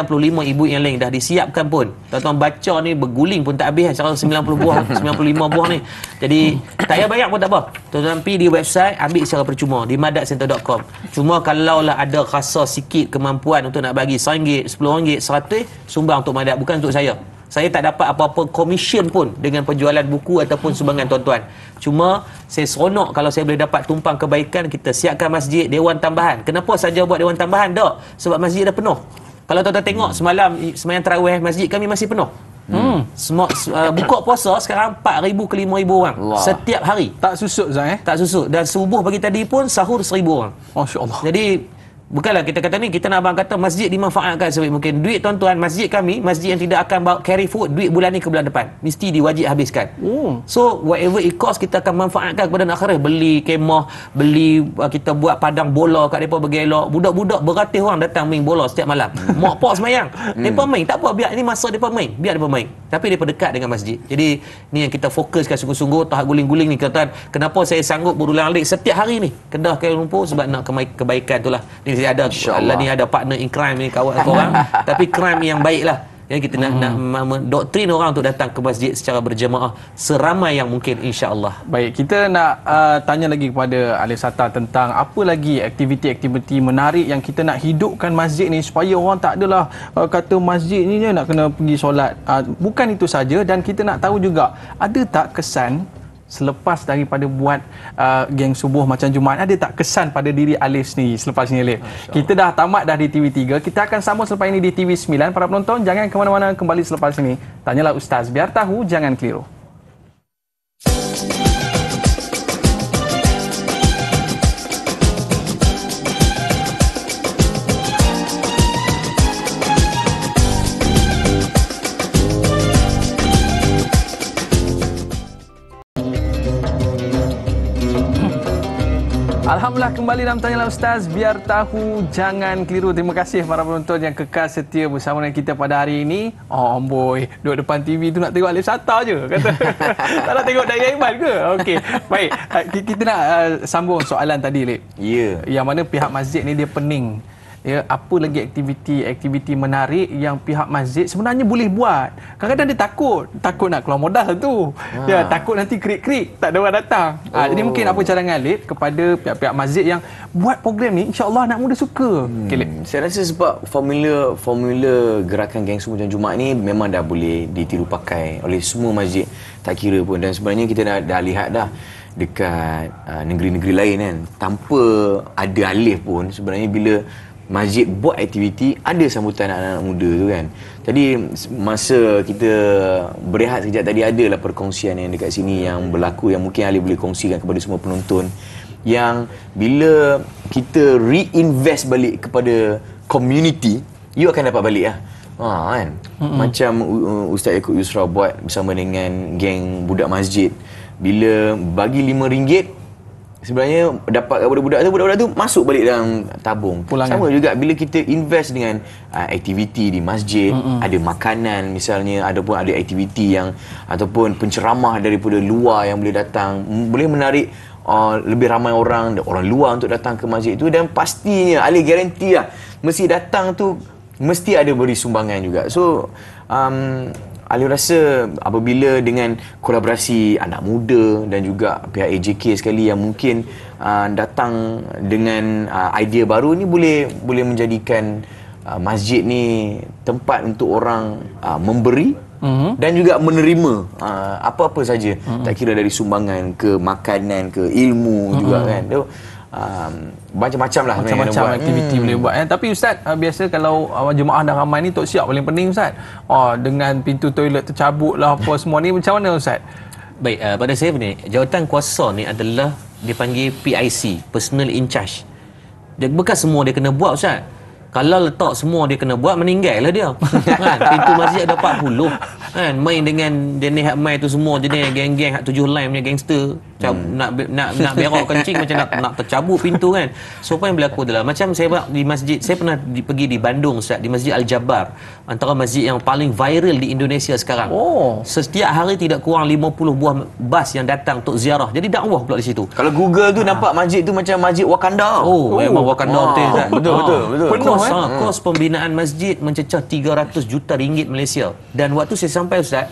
Speaker 3: ibu yang lain dah disiapkan pun tuan-tuan baca ni berguling pun tak habis secara 90 buah 95 buah ni jadi tak payah banyak pun tak apa tuan-tuan pergi di website ambil secara percuma di madatcenter.com cuma kalaulah ada rasa sikit kemampuan kemampuan untuk nak bagi RM1, RM10, RM100 sumbang untuk madat bukan untuk saya saya tak dapat apa-apa komisen pun dengan penjualan buku ataupun sumbangan tuan-tuan. Cuma saya seronok kalau saya boleh dapat tumpang kebaikan, kita siapkan masjid, dewan tambahan. Kenapa saja buat dewan tambahan? Tak. Sebab masjid dah penuh. Kalau tuan-tuan tengok semalam semayang terawih, masjid kami masih penuh. Hmm. hmm. Semua, uh, buka puasa sekarang 4,000 ke 5,000 orang Allah. Setiap hari Tak susut Zain eh? Tak susut Dan subuh pagi tadi pun sahur 1,000 orang Masya Allah Jadi Bukanlah kita kata ni kita nak abang kata masjid dimanfaatkan sebaik mungkin. Duit tuan-tuan masjid kami, masjid yang tidak akan bawa carry food duit bulan ni ke bulan depan. Mesti diwajib habiskan. Hmm. So whatever it cost kita akan manfaatkan kepada nak akhirat beli kemah, beli uh, kita buat padang bola kat depa bergelok. Budak-budak beratus orang datang main bola setiap malam. Hmm. Mak pak semayang. Hmm. Depa main, tak apa biar ini masa depa main. Biar depa main. Tapi depa dekat dengan masjid. Jadi ni yang kita fokuskan sungguh-sungguh tahap guling-guling ni kata kenapa saya sanggup berulang-alik setiap hari ni. Kedah Kuala Lumpur sebab nak kebaikan itulah. Ini saya ada Allah ni ada partner in crime ni kawan kau orang tapi crime yang baiklah. lah kita nak, hmm. nak doktrin orang untuk datang ke masjid secara berjemaah seramai yang mungkin insyaAllah
Speaker 2: baik kita nak uh, tanya lagi kepada Alif Sata tentang apa lagi aktiviti-aktiviti menarik yang kita nak hidupkan masjid ni supaya orang tak adalah uh, kata masjid ni nak kena pergi solat uh, bukan itu saja dan kita nak tahu juga ada tak kesan selepas daripada buat uh, geng subuh macam Jumaat ada tak kesan pada diri Alif ni selepas ni Alif kita dah tamat dah di TV3 kita akan sama selepas ini di TV9 para penonton jangan ke mana-mana kembali selepas ini tanyalah Ustaz biar tahu jangan keliru Alhamdulillah kembali dalam tanya ustaz biar tahu jangan keliru. Terima kasih para penonton yang kekal setia bersama dengan kita pada hari ini. Oh boy, duduk depan TV tu nak tengok Alif Sata je kata. tak nak tengok Daya Iman ke? Okey. Baik, ah, kita nak uh, sambung soalan tadi, Lip. Ya. Yeah. Yang mana pihak masjid ni dia pening ya apa lagi aktiviti-aktiviti menarik yang pihak masjid sebenarnya boleh buat kadang-kadang dia takut takut nak keluar modal tu ha. ya takut nanti krik-krik tak ada orang datang ah, oh. ha, jadi mungkin apa cara ngalit kepada pihak-pihak masjid yang buat program ni insya Allah anak muda suka hmm. okay, saya rasa sebab
Speaker 4: formula formula gerakan geng semua jam Jumat ni memang dah boleh ditiru pakai oleh semua masjid tak kira pun dan sebenarnya kita dah, dah lihat dah dekat uh, negeri-negeri lain kan tanpa ada alif pun sebenarnya bila masjid buat aktiviti ada sambutan anak-anak muda tu kan Tadi masa kita berehat sekejap tadi adalah perkongsian yang dekat sini yang berlaku yang mungkin Ali boleh kongsikan kepada semua penonton yang bila kita reinvest balik kepada community you akan dapat balik lah ha, kan? Mm-hmm. macam Ustaz Yaakob Yusra buat bersama dengan geng budak masjid bila bagi RM5 sebenarnya dapat budak-budak tu budak-budak tu masuk balik dalam tabung Pulangan. sama juga bila kita invest dengan uh, aktiviti di masjid mm-hmm. ada makanan misalnya ataupun ada aktiviti yang ataupun penceramah daripada luar yang boleh datang boleh menarik uh, lebih ramai orang orang luar untuk datang ke masjid itu dan pastinya ahli garanti lah, mesti datang tu mesti ada beri sumbangan juga so um, Alim rasa apabila dengan kolaborasi anak muda dan juga pihak AJK sekali yang mungkin uh, datang dengan uh, idea baru ni boleh boleh menjadikan uh, masjid ni tempat untuk orang uh, memberi Mm-hmm. dan juga menerima uh, apa-apa saja mm-hmm. tak kira dari sumbangan ke makanan ke ilmu mm-hmm. juga mhm. kan.
Speaker 2: So, um, macam-macam lah macam-macam aktiviti hmm. boleh buat eh. tapi Ustaz uh, biasa kalau uh, jemaah dah ramai ni tok siap paling pening Ustaz oh, dengan pintu toilet tercabut lah apa semua ni macam mana Ustaz baik uh, pada saya ni jawatan kuasa ni adalah dipanggil
Speaker 3: PIC personal in charge dia bekas semua dia kena buat Ustaz kalau letak semua dia kena buat meninggal lah dia. kan? Pintu masjid ada 40. Kan? Main dengan jenis hak mai tu semua jenis geng-geng hak tujuh line punya gangster. hmm. Nak nak nak berok kencing macam nak nak tercabut pintu kan. So apa yang berlaku adalah macam saya buat di masjid, saya pernah di, pergi di Bandung Ustaz, di Masjid Al Jabar. Antara masjid yang paling viral di Indonesia sekarang. Oh. Setiap hari tidak kurang 50 buah bas yang datang untuk ziarah. Jadi dakwah pula di situ. Kalau Google tu ha. nampak
Speaker 4: masjid tu macam masjid Wakanda. Oh, oh. memang Wakanda oh. Hotel, kan? Betul, ha. betul, betul. Penuh tuan ha, hmm. kos
Speaker 3: pembinaan masjid mencecah 300 juta ringgit Malaysia dan waktu saya sampai ustaz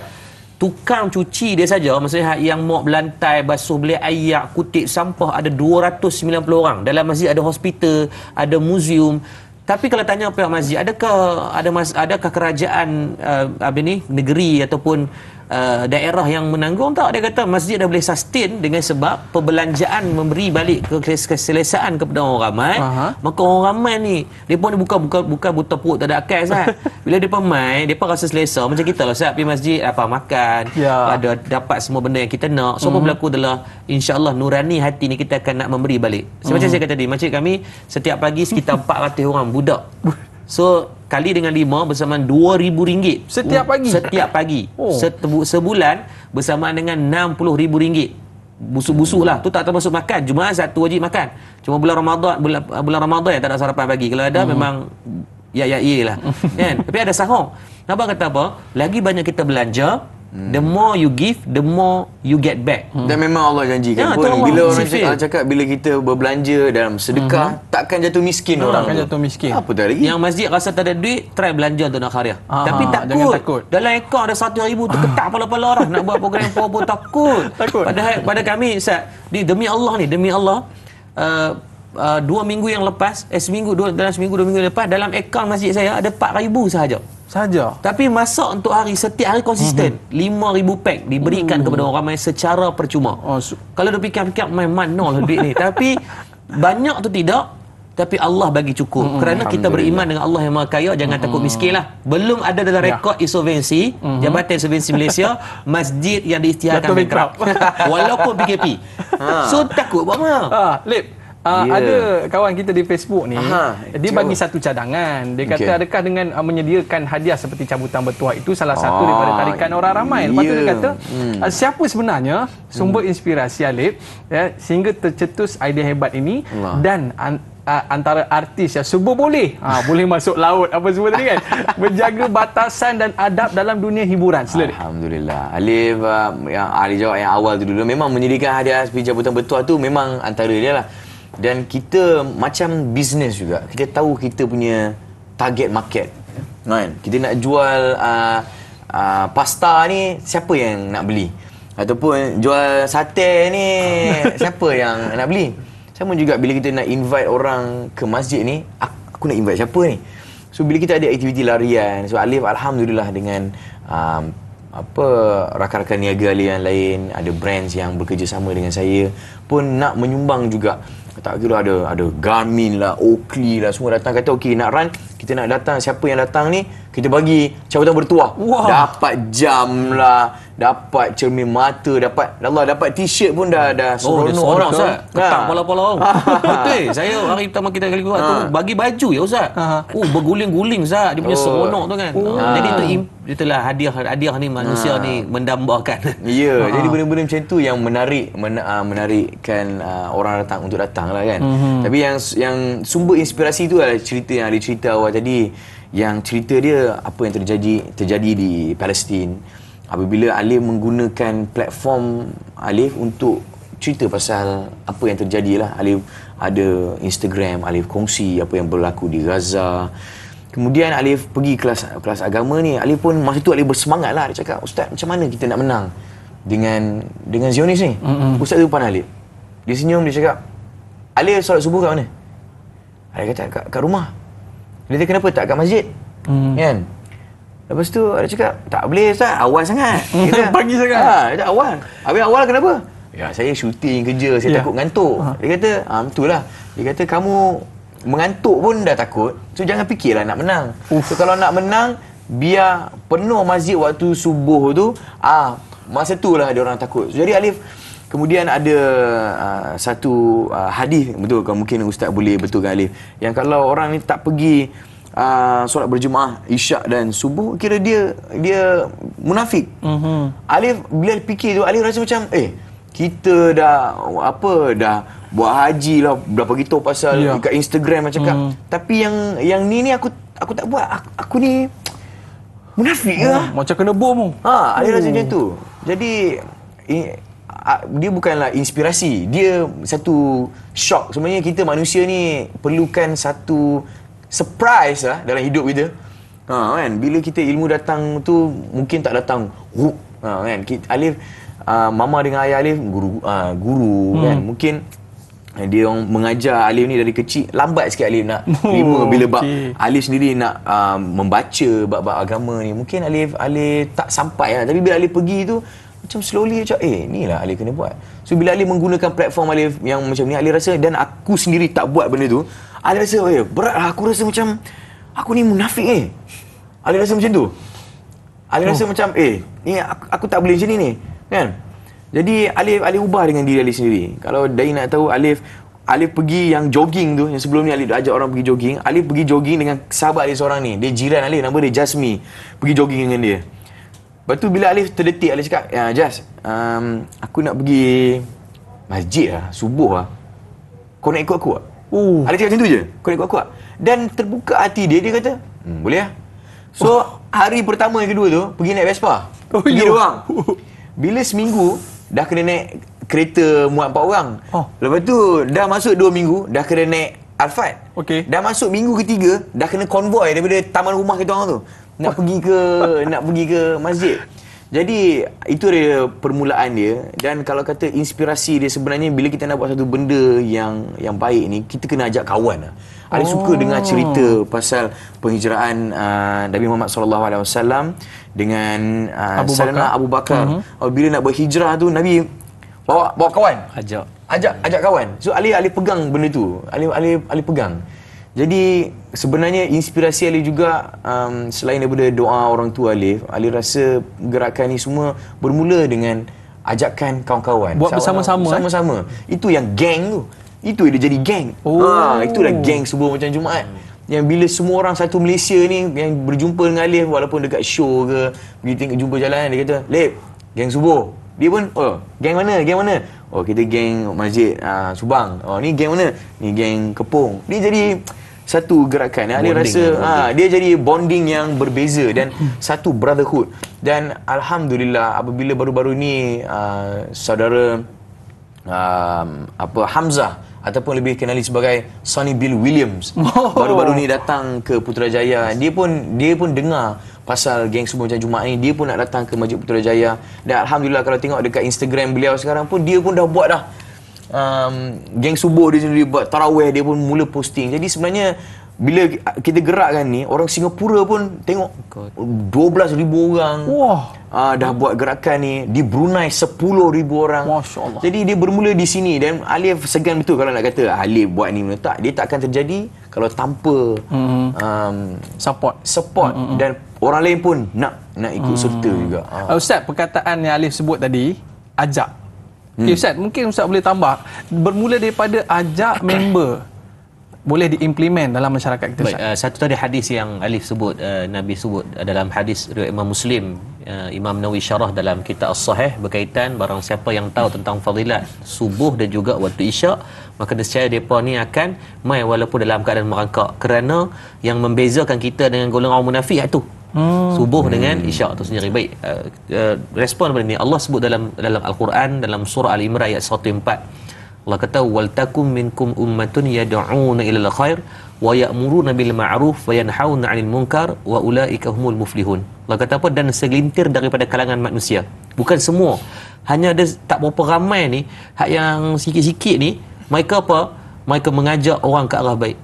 Speaker 3: tukang cuci dia saja maksudnya yang mop belantai basuh beli ayak kutip sampah ada 290 orang dalam masjid ada hospital ada museum tapi kalau tanya pihak masjid adakah ada mas, adakah kerajaan uh, apa ni negeri ataupun uh, daerah yang menanggung tak dia kata masjid dah boleh sustain dengan sebab perbelanjaan memberi balik ke keselesaan kepada orang ramai Aha. maka orang ramai ni dia pun buka buka buka buta perut tak ada akal kan bila depa mai depa rasa selesa macam kita lah siap pergi masjid apa makan ya. ada dapat semua benda yang kita nak so hmm. berlaku adalah insyaallah nurani hati ni kita akan nak memberi balik so, hmm. macam mhm. saya kata tadi masjid kami setiap pagi sekitar 400 orang budak So kali dengan 5 bersamaan 2000 ringgit setiap pagi. Setiap pagi. Oh. Sebulan bersamaan dengan 60000 ringgit. Busuk-busuk lah Tu tak termasuk makan Cuma satu wajib makan Cuma bulan Ramadan Bulan, bulan Ramadan yang tak ada sarapan pagi Kalau ada hmm. memang Ya ya iya lah kan? Tapi ada sahur Abang kata apa Lagi banyak kita belanja The more you give, the more you get back. Hmm. Dan memang
Speaker 4: Allah janjikan ya, pun bila orang cakap, Allah cakap bila kita berbelanja dalam sedekah, hmm. takkan jatuh miskin hmm. orang. Takkan jatuh miskin. Apa tadi? Yang masjid rasa
Speaker 3: tak ada duit, try belanja untuk nakhariah. Ah, Tapi ah, takut. takut. Dalam ekor ada satu ribu, terketak pala-pala orang nak buat program yang takut. takut. Padahal pada kami, Ustaz, demi Allah ni, demi Allah, uh, Uh, dua minggu yang lepas eh seminggu dua, dalam seminggu dua minggu lepas dalam akaun masjid saya ada 4000 sahaja saja. Tapi masak untuk hari setiap hari konsisten. Mhm. Uh-huh. 5000 pack diberikan uh-huh. kepada orang main secara percuma. Oh, su- Kalau dia fikir-fikir main mana lah duit ni. tapi banyak tu tidak tapi Allah bagi cukup. Uh-huh. Kerana kita beriman dengan Allah yang Maha Kaya, jangan uh-huh. takut miskin lah. Belum ada dalam ya. rekod yeah. insolvensi, uh-huh. Jabatan Insolvensi Malaysia,
Speaker 2: masjid yang diisytiharkan bankrupt. Walaupun PKP. Ha. So takut buat mana? Ha, lip. Uh, yeah. Ada kawan kita di Facebook ni Aha, Dia bagi satu cadangan Dia kata okay. adakah dengan uh, menyediakan hadiah Seperti cabutan bertuah itu Salah satu ah, daripada tarikan orang ramai yeah. Lepas tu dia kata hmm. uh, Siapa sebenarnya sumber hmm. inspirasi Alip ya, Sehingga tercetus idea hebat ini Allah. Dan an- Uh, antara artis yang subuh boleh uh, boleh masuk laut apa semua tadi kan menjaga batasan dan adab dalam dunia hiburan selalu Alhamdulillah
Speaker 4: Alif uh, yang Ali jawab yang awal tu dulu memang menyediakan hadiah seperti cabutan bertuah tu memang antara dia lah dan kita macam bisnes juga kita tahu kita punya target market kan kita nak jual uh, uh, pasta ni siapa yang nak beli ataupun jual sate ni siapa yang nak beli sama juga bila kita nak invite orang ke masjid ni aku nak invite siapa ni so bila kita ada aktiviti larian so Alif Alhamdulillah dengan um, apa rakan-rakan niaga yang lain ada brands yang bekerjasama dengan saya pun nak menyumbang juga tak kira ada ada Garmin lah Oakley lah semua datang kata okey nak run kita nak datang siapa yang datang ni kita bagi cabutan bertuah wow. dapat jam lah dapat cermin mata dapat Allah dapat t-shirt pun dah dah oh, seronok ha. orang ustaz ketak pala-pala
Speaker 3: orang betul saya hari
Speaker 4: pertama kita kali keluar ha. tu
Speaker 3: bagi baju ya ustaz ha. oh berguling-guling ustaz dia punya oh. seronok tu kan oh. ha. jadi tu itulah hadiah hadiah ni manusia ha. ni mendambakan
Speaker 4: ya yeah. ha. jadi benda-benda macam tu yang menarik men, ah, menarikkan uh, orang datang untuk datang lah kan mm-hmm. tapi yang yang sumber inspirasi tu adalah cerita yang ada cerita awal tadi yang cerita dia apa yang terjadi terjadi di Palestin apabila Alif menggunakan platform Alif untuk cerita pasal apa yang terjadi lah Alif ada Instagram Alif kongsi apa yang berlaku di Gaza kemudian Alif pergi kelas kelas agama ni Alif pun masa tu Alif bersemangat lah dia cakap Ustaz macam mana kita nak menang dengan dengan Zionis ni mm-hmm. Ustaz tu pandang Alif dia senyum dia cakap Alif solat subuh kat mana Alif kata kat, rumah dia kata kenapa tak kat masjid mm. kan Lepas tu ada cakap, tak boleh Ustaz, awal sangat. Kita pagi sangat. Ha, dia awal. Habis awal kenapa? Ya, saya syuting kerja, saya ya. takut ngantuk. Ha. Dia kata, ah betul lah. Dia kata kamu mengantuk pun dah takut, so jangan fikirlah nak menang. Uf. So kalau nak menang, biar penuh masjid waktu subuh tu, ah masa tu lah dia orang takut. So, jadi Alif, kemudian ada uh, satu uh, hadis betul kan mungkin ustaz boleh betul kali yang kalau orang ni tak pergi uh, solat berjemaah isyak dan subuh kira dia dia munafik mm-hmm. Alif bila fikir tu Alif rasa macam eh kita dah apa dah buat haji lah berapa gitu pasal yeah. dekat Instagram macam cakap mm. tapi yang yang ni ni aku aku tak buat aku, aku ni munafik ke oh, macam kena bom ha ada rasa macam oh. tu jadi eh, dia bukanlah inspirasi dia satu shock sebenarnya kita manusia ni perlukan satu surprise lah dalam hidup kita. Ha kan bila kita ilmu datang tu mungkin tak datang. Ha kan kita, Alif uh, mama dengan ayah Alif guru uh, guru hmm. kan mungkin eh, dia orang mengajar Alif ni dari kecil lambat sikit Alif nak terima oh, bila bab okay. Alif sendiri nak uh, membaca bab-bab agama ni mungkin Alif Alif tak sampai lah tapi bila Alif pergi tu macam slowly macam eh ni lah Alif kena buat so bila Alif menggunakan platform Alif yang macam ni Alif rasa dan aku sendiri tak buat benda tu Ali rasa eh, berat lah aku rasa macam aku ni munafik eh. Ali rasa macam tu. Ali oh. rasa macam eh ni aku, aku tak boleh macam ni ni. Kan? Jadi Alif Alif ubah dengan diri Alif sendiri. Kalau Dai nak tahu Alif Alif pergi yang jogging tu yang sebelum ni Alif ajak orang pergi jogging, Alif pergi jogging dengan sahabat Alif seorang ni. Dia jiran Alif nama dia Jasmine. Pergi jogging dengan dia. Lepas tu bila Alif terdetik Alif cakap, "Ya Jas, um, aku nak pergi masjid lah subuh lah. Kau nak ikut aku tak?" Uh. Ada cakap macam tu je. Kau nak kuat-kuat. Dan terbuka hati dia, dia kata, hmm, boleh lah. So, oh. hari pertama yang kedua tu, pergi naik Vespa. Oh, pergi dia ya. orang. Oh. Bila seminggu, dah kena naik kereta muat empat orang. Oh. Lepas tu, dah masuk dua minggu, dah kena naik Alphard. Okay. Dah masuk minggu ketiga, dah kena konvoy daripada taman rumah kita orang tu. Nak pergi ke, nak pergi ke masjid. Jadi itu dia permulaan dia dan kalau kata inspirasi dia sebenarnya bila kita nak buat satu benda yang yang baik ni kita kena ajak kawan lah. Ali suka oh. dengar cerita pasal penghijraan uh, Nabi Muhammad sallallahu alaihi wasallam dengan uh, Salamah Abu Bakar. Uh-huh. Oh, bila nak berhijrah tu Nabi bawa bawa kawan. Ajak. Ajak ajak kawan. So Ali Ali pegang benda tu. Ali Ali Ali pegang. Jadi sebenarnya inspirasi Alif juga um, selain daripada doa orang tua Alif, Alif rasa gerakan ini semua bermula dengan ajakkan kawan-kawan. Buat bersama-sama. Sama-sama. Eh? Itu yang geng tu. Itu dia jadi geng. Oh. Ha, itulah geng sebuah macam Jumaat. Yang bila semua orang satu Malaysia ni yang berjumpa dengan Alif walaupun dekat show ke, pergi tengok jumpa jalan, dia kata, Alif, geng subuh. Dia pun, oh, geng mana, geng mana. Oh kita geng masjid uh, Subang. Oh ni geng mana? Ni geng Kepung. Dia jadi satu gerakan bonding dia rasa ha, dia jadi bonding yang berbeza dan hmm. satu brotherhood. Dan alhamdulillah apabila baru-baru ni uh, saudara uh, apa Hamzah ataupun lebih kenali sebagai Sonny Bill Williams oh. baru-baru ni datang ke Putrajaya. Dia pun dia pun dengar pasal geng semua macam Jumaat ni dia pun nak datang ke Masjid Putrajaya dan Alhamdulillah kalau tengok dekat Instagram beliau sekarang pun dia pun dah buat dah um, geng subuh dia sendiri buat tarawih dia pun mula posting jadi sebenarnya bila kita gerakkan ni orang Singapura pun tengok 12000 orang wah uh, dah buat gerakan ni di Brunei ribu orang masyaallah jadi dia bermula di sini dan Alif segan betul kalau nak kata Alif buat ni tak dia tak akan terjadi kalau tanpa mm-hmm. um, support
Speaker 2: support mm-hmm. dan orang lain pun nak nak ikut mm-hmm. serta juga uh. ustaz perkataan yang Alif sebut tadi ajak hmm. okay, ustaz mungkin ustaz boleh tambah bermula daripada ajak member boleh diimplement dalam masyarakat kita. Baik,
Speaker 3: uh, satu tadi hadis yang Alif sebut, uh, Nabi sebut uh, dalam hadis riwayat Imam Muslim, uh, Imam Nawawi syarah dalam kitab As-Sahih berkaitan barang siapa yang tahu tentang fadilat subuh dan juga waktu isyak, maka nescaya depa ni akan mai walaupun dalam keadaan merangkak kerana yang membezakan kita dengan golongan orang munafik iaitu
Speaker 5: hmm. subuh dengan
Speaker 3: hmm. isyak tu sendiri baik uh, uh, respon pada ni Allah sebut dalam dalam al-Quran dalam surah Al-Imran ayat 104 Allah kata wal takum minkum ummatun yad'una ilal khair wa ya'muruna bil ma'ruf wa yanhauna 'anil munkar wa ulaika humul muflihun. Allah kata apa dan segelintir daripada kalangan manusia. Bukan semua. Hanya ada tak berapa ramai ni hak yang sikit-sikit ni mereka apa? Mereka mengajak orang ke arah baik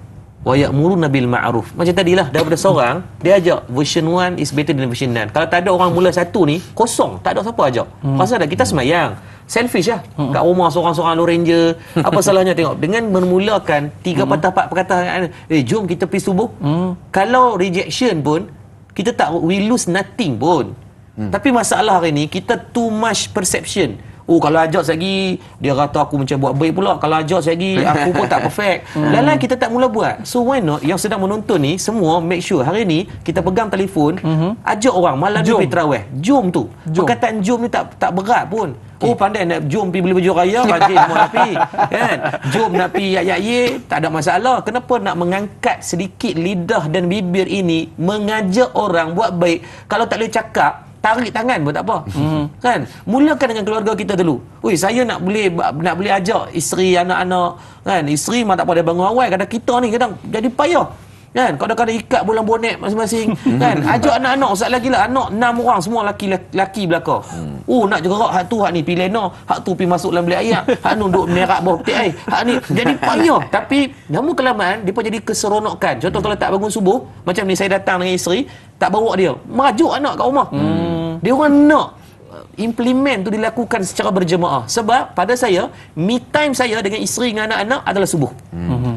Speaker 3: wa ya'muruna Nabil ma'ruf. Macam tadilah daripada seorang dia ajak version 1 is better than version 9. Kalau tak ada orang mula satu ni kosong, tak ada siapa ajak. Hmm. Pasal dah kita semayang. Selfish lah hmm. Kat rumah seorang-seorang Lorenja Apa salahnya tengok Dengan bermulakan Tiga hmm. patah perkataan Eh jom kita pergi subuh hmm. Kalau rejection pun Kita tak We lose nothing pun hmm. Tapi masalah hari ni Kita too much perception Oh kalau ajar saya lagi dia kata aku macam buat baik pula. Kalau ajar saya lagi aku pun tak perfect. Hmm. Lain-lain kita tak mula buat. So why not yang sedang menonton ni semua make sure hari ni kita pegang telefon mhm. ajar orang malam jom. ni pergi terawih. Jom tu. Jom. Perkataan jom ni tak tak berat pun. Okay. Oh pandai nak jom pergi beli baju raya Rajin nak pergi kan? Jom nak pergi ya, ya, ya, Tak ada masalah Kenapa nak mengangkat sedikit lidah dan bibir ini mengajar orang buat baik Kalau tak boleh cakap tarik tangan pun tak apa. Hmm. Kan? Mulakan dengan keluarga kita dulu. Ui, saya nak boleh nak boleh ajak isteri, anak-anak, kan? Isteri memang tak apa dia bangun awal kadang kita ni kadang jadi payah kan kadang-kadang ikat bulan bonek masing-masing kan ajak anak-anak sat lagi lah anak enam orang semua laki laki belaka hmm. oh nak jerak hak tu hak ni pilih no hak tu pi masuk dalam beli ayam hak nu duk merak bau petik air hak ni jadi payah tapi lama kelamaan depa jadi keseronokan contoh kalau tak bangun subuh macam ni saya datang dengan isteri tak bawa dia merajuk anak kat rumah hmm. dia orang nak uh, implement tu dilakukan secara berjemaah sebab pada saya me time saya dengan isteri dengan anak-anak adalah subuh hmm. hmm.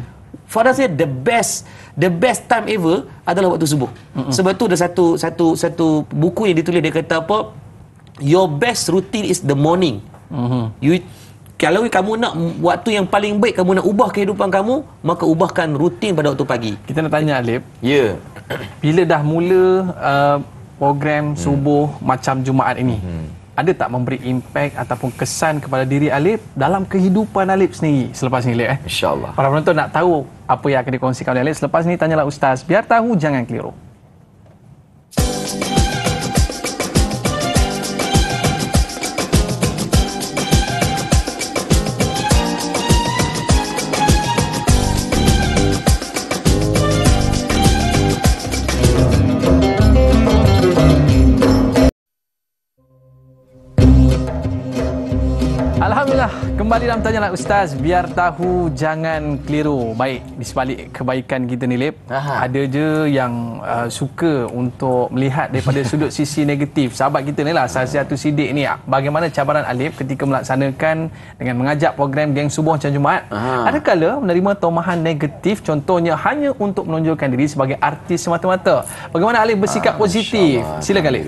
Speaker 3: Farah saya the best the best time ever adalah waktu subuh. Mm-hmm. Sebab tu ada satu satu satu buku yang ditulis dia kata apa? Your best routine is the morning. Mm-hmm. You kalau kamu nak waktu yang paling baik kamu nak ubah
Speaker 2: kehidupan kamu, maka ubahkan rutin pada waktu pagi. Kita nak tanya Alif. Ya. Yeah. Bila dah mula uh, program hmm. subuh mm. macam Jumaat ini? hmm Ada tak memberi impact ataupun kesan kepada diri Alif dalam kehidupan Alif sendiri selepas ini Alif eh? InsyaAllah. Para penonton nak tahu apa yang akan dikongsikan oleh Alex. Lepas ni tanyalah Ustaz, biar tahu jangan keliru. itulah kembali dalam tanya lah ustaz biar tahu jangan keliru baik di sebalik kebaikan kita ni lep ada je yang uh, suka untuk melihat daripada sudut sisi negatif sahabat kita ni lah Sasiatu Sidik ni bagaimana cabaran Alif ketika melaksanakan dengan mengajak program geng subuh macam Jumaat ada kala menerima tomahan negatif contohnya hanya untuk menonjolkan diri sebagai artis semata-mata bagaimana Alif bersikap ah, positif Allah. silakan Alif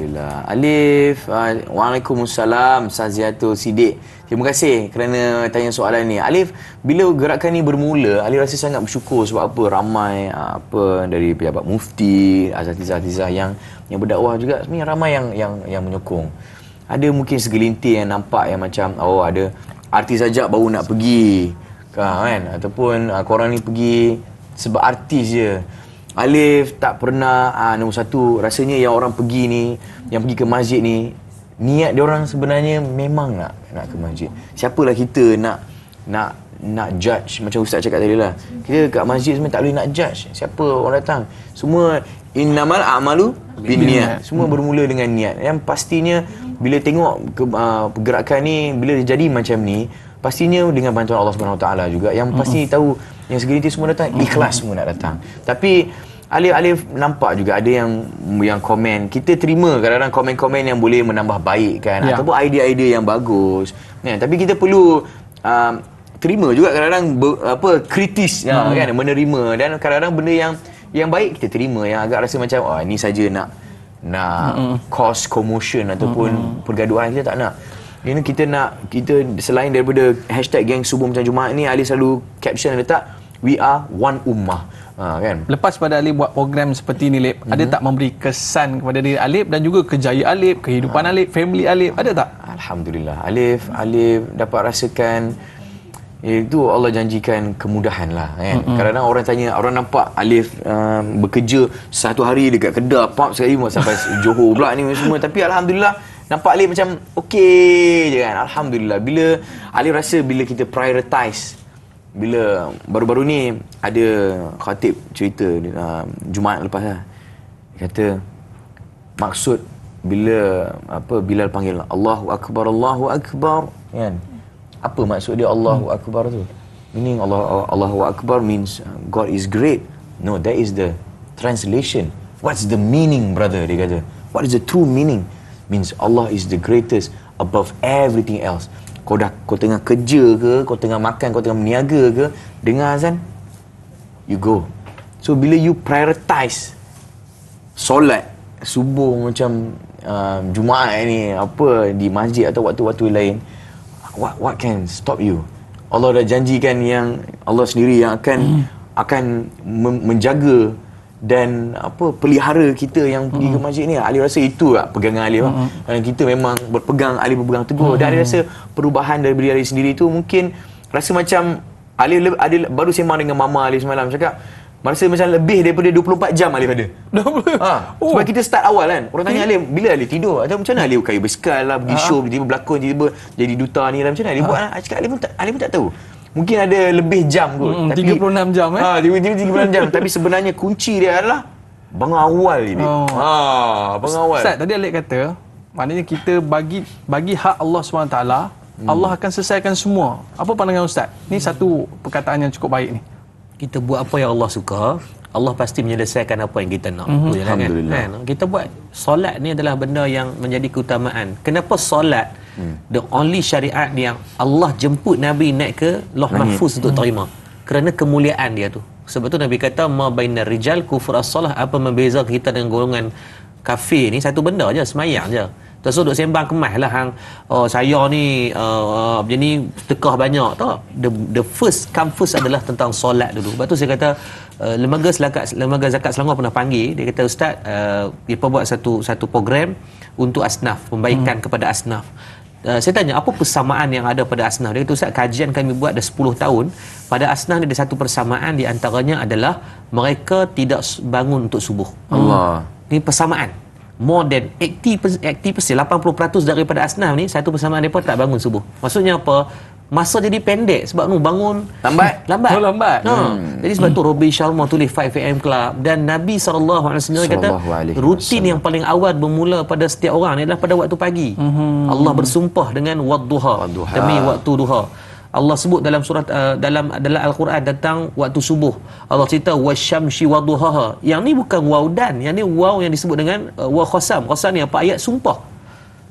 Speaker 4: Alif ah, Waalaikumsalam Sasiatu Sidik Terima kasih kerana tanya soalan ni. Alif, bila gerakan ni bermula, Alif rasa sangat bersyukur sebab apa? Ramai ah, apa dari pejabat mufti, azatizah-azatizah yang yang berdakwah juga sebenarnya ramai yang yang yang menyokong. Ada mungkin segelintir yang nampak yang macam oh ada artis saja baru nak pergi. Kan ataupun ah, korang ni pergi sebab artis je. Alif tak pernah aa, ah, nombor satu rasanya yang orang pergi ni, yang pergi ke masjid ni niat dia orang sebenarnya memang nak nak ke masjid siapalah kita nak nak nak judge macam ustaz cakap tadi lah kita kat masjid semua tak boleh nak judge siapa orang datang semua innamal amalu bin niat semua bermula dengan niat yang pastinya bila tengok ke, uh, pergerakan ni bila jadi macam ni pastinya dengan bantuan Allah SWT juga yang pasti tahu yang segini semua datang ikhlas semua nak datang tapi Alif Alif nampak juga ada yang yang komen. Kita terima kadang-kadang komen-komen yang boleh menambah baik kan ya. ataupun idea-idea yang bagus. Ya, tapi kita perlu um, terima juga kadang-kadang apa kritis ya. Hmm. kan menerima dan kadang-kadang benda yang yang baik kita terima yang agak rasa macam oh, ini saja nak nak mm-hmm. cause commotion ataupun mm-hmm. pergaduhan kita tak nak. Ini kita nak kita selain daripada hashtag geng subuh macam Jumaat ni Ali selalu caption
Speaker 2: letak we are one ummah ha, kan? Lepas pada Alip buat program seperti ini Alip hmm Ada mhm. tak memberi kesan kepada diri Alip Dan juga kejaya Alip Kehidupan ha. Alip Family Alip Ada tak?
Speaker 4: Alhamdulillah
Speaker 2: Alif Alif dapat rasakan
Speaker 4: eh, itu Allah janjikan kemudahan lah kan mm-hmm. kerana orang tanya orang nampak Alif um, bekerja satu hari dekat kedai pub sekali sampai Johor pula ni semua tapi Alhamdulillah nampak Alif macam okey je kan Alhamdulillah bila Alif rasa bila kita prioritize bila baru-baru ni ada khatib cerita uh, Jumaat lepas lah. Dia kata maksud bila apa bila panggil Allahu Akbar Allahu Akbar kan. Apa maksud dia Allahu hmm. Akbar tu? Meaning Allah Allahu Akbar means God is great. No, that is the translation. What's the meaning, brother? Dia kata. What is the true meaning? Means Allah is the greatest above everything else kau dah kau tengah kerja ke kau tengah makan kau tengah meniaga ke dengar azan you go so bila you prioritize solat subuh macam uh, jumaat ni apa di masjid atau waktu-waktu lain what what can stop you Allah dah janjikan yang Allah sendiri yang akan mm. akan menjaga dan apa pelihara kita yang pergi mm ke hmm. masjid ni Ali rasa itu lah pegangan Ali mm lah. kita memang berpegang Ali berpegang teguh mm dan hmm. Ali rasa perubahan dari diri Ali sendiri tu mungkin rasa macam Ali, Ali baru sembang dengan mama Ali semalam cakap Masa macam lebih daripada 24 jam Alif ada. 20? Ha. Oh. Sebab kita start awal kan. Orang tanya Alif, bila Alif tidur? Atau macam mana Alif kayu basikal lah, pergi ha. show, tiba-tiba berlakon, tiba-tiba jadi duta ni lah. Macam mana Alif ha. buat lah? Cakap Alif pun pun tak tahu mungkin ada lebih jam kot hmm, 36
Speaker 2: jam eh ha, tiba-tiba 36 jam tapi sebenarnya kunci dia adalah bangun awal ini oh. ha bangun Ustaz tadi Alik kata maknanya kita bagi bagi hak Allah SWT hmm. Allah akan selesaikan semua apa pandangan Ustaz ni hmm. satu perkataan yang cukup baik ni kita buat apa yang Allah suka Allah pasti menyelesaikan apa yang kita nak. Mm-hmm. Alhamdulillah.
Speaker 5: Kan?
Speaker 3: Kita buat solat ni adalah benda yang menjadi keutamaan. Kenapa solat mm. the only syariat yang Allah jemput Nabi naik ke Loh Mahfuz untuk hmm. terima? Mm. Kerana kemuliaan dia tu. Sebab tu Nabi kata ma bainar rijal kufur as-salah apa membezakan kita dengan golongan kafir ni satu benda aje semayang aje. Tersuduk sembang kemas lah hang oh, saya ni uh, uh, jadi tekah banyak tak the, the first come first adalah tentang solat dulu sebab tu saya kata uh, lembaga selakat lembaga zakat selangor pernah panggil dia kata ustaz uh, eh, dia buat satu satu program untuk asnaf pembaikan hmm. kepada asnaf Uh, saya tanya apa persamaan yang ada pada asnaf dia kata ustaz kajian kami buat dah 10 tahun pada asnaf ni ada satu persamaan di antaranya adalah mereka tidak bangun untuk subuh Allah ni persamaan more than 80%, 80% 80% 80% daripada asnaf ni satu persamaan depa tak bangun subuh maksudnya apa masa jadi pendek sebab nu bangun lambat lambat oh, lambat ha. hmm. jadi sebab tu hmm. Robi Sharma tulis 5 am club dan Nabi SAW kata rutin yang paling awal bermula pada setiap orang ni adalah pada waktu pagi hmm Allah bersumpah dengan wadduha demi waktu duha Allah sebut dalam surah uh, dalam dalam al-Quran tentang waktu subuh. Allah cerita wasyamsi waduhaha. Yang ni bukan waudan yang ni waw yang disebut dengan uh, wa khasam. Khasam ni apa ayat sumpah.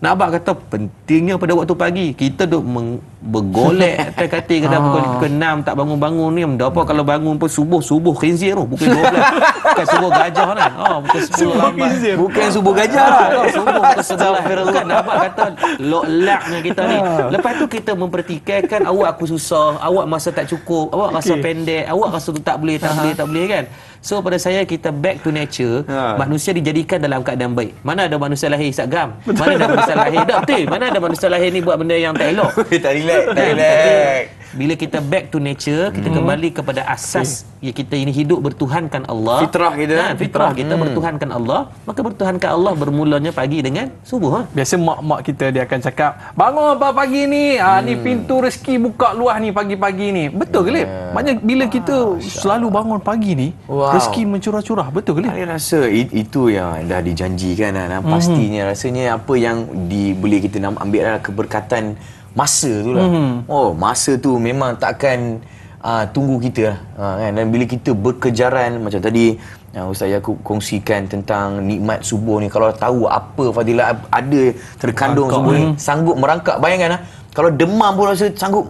Speaker 3: Nak abang kata pentingnya pada waktu pagi kita duk meng- bergolek atas katil kadang ah. pukul, 6 tak bangun-bangun ni apa hmm. kalau bangun pun subuh-subuh khinzir tu bukan 12 bukan subuh gajah kan oh, bukan subuh, subuh bukan subuh gajah lah. oh, subuh ke sebelah kan nampak kata lok laknya kita ni ah. lepas tu kita mempertikaikan awak aku susah awak masa tak cukup awak okay. rasa pendek awak rasa tu tak boleh tak uh-huh. boleh tak boleh kan So pada saya kita back to nature ha. Manusia dijadikan dalam keadaan baik Mana ada manusia lahir isap gam Mana ada manusia lahir Tak betul Mana ada manusia lahir ni Buat benda yang tak elok Tak relax Tak kan? relax bila kita back to nature kita hmm. kembali kepada asas okay. ya kita ini hidup bertuhankan Allah fitrah kita ha, fitrah, fitrah kita hmm. bertuhankan Allah
Speaker 2: maka bertuhankan Allah bermulanya pagi dengan subuh ha? biasa mak-mak kita dia akan cakap bangun apa pagi ni ha, hmm. ni pintu rezeki buka luah ni pagi-pagi ni betul ke yeah. maknanya bila kita ah, selalu bangun pagi ni wow. rezeki mencurah-curah betul
Speaker 4: ke saya rasa itu yang dah dijanjikan lah mhm. pastinya hmm. rasanya apa yang di boleh kita ambil lah keberkatan masa tu lah. Mm-hmm. Oh, masa tu memang takkan uh, tunggu kita lah. Uh, kan? Dan bila kita berkejaran macam tadi uh, Ustaz Yaakob kongsikan tentang nikmat subuh ni. Kalau tahu apa fadilah ada terkandung Rangkap, subuh ni. mm Sanggup merangkak. Bayangkan lah. Kalau demam pun rasa sanggup.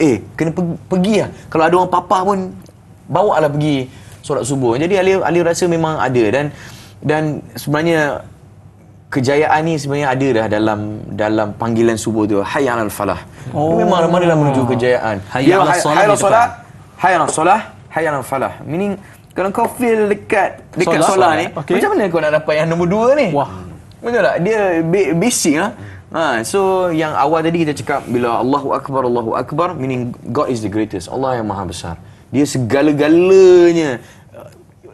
Speaker 4: Eh, kena pergi, pergi lah. Kalau ada orang papa pun, bawa lah pergi solat subuh. Jadi Ali, Ali rasa memang ada. Dan dan sebenarnya kejayaan ni sebenarnya ada dah dalam dalam panggilan subuh tu hayyan al falah oh. memang ramai dalam menuju kejayaan hayyan al solah hayyan al solah hayyan al al falah meaning kalau kau feel dekat dekat solah, solah, solah ni okay. macam mana kau nak dapat yang nombor dua ni wah betul tak dia basic lah Ha, so yang awal tadi kita cakap bila Allahu Akbar Allahu Akbar meaning God is the greatest Allah yang maha besar dia segala-galanya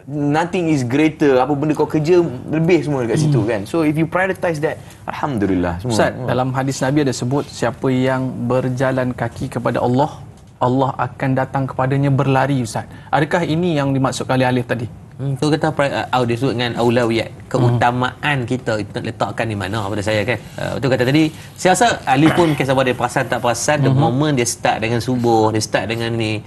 Speaker 4: nothing is greater apa benda kau kerja lebih semua dekat situ hmm. kan so if you prioritize that alhamdulillah
Speaker 2: semua Ustaz, hmm. dalam hadis nabi ada sebut siapa yang berjalan kaki kepada Allah Allah akan datang kepadanya berlari ustaz adakah ini yang dimaksudkan oleh alif tadi Hmm. So kita tahu uh, dia sebut dengan Aulawiyat hmm.
Speaker 3: Keutamaan hmm. kita Kita letakkan di mana Pada saya kan uh, Itu kata tadi Saya rasa Ali pun Kisah dia perasan tak perasan hmm. The moment dia start Dengan subuh Dia start dengan ni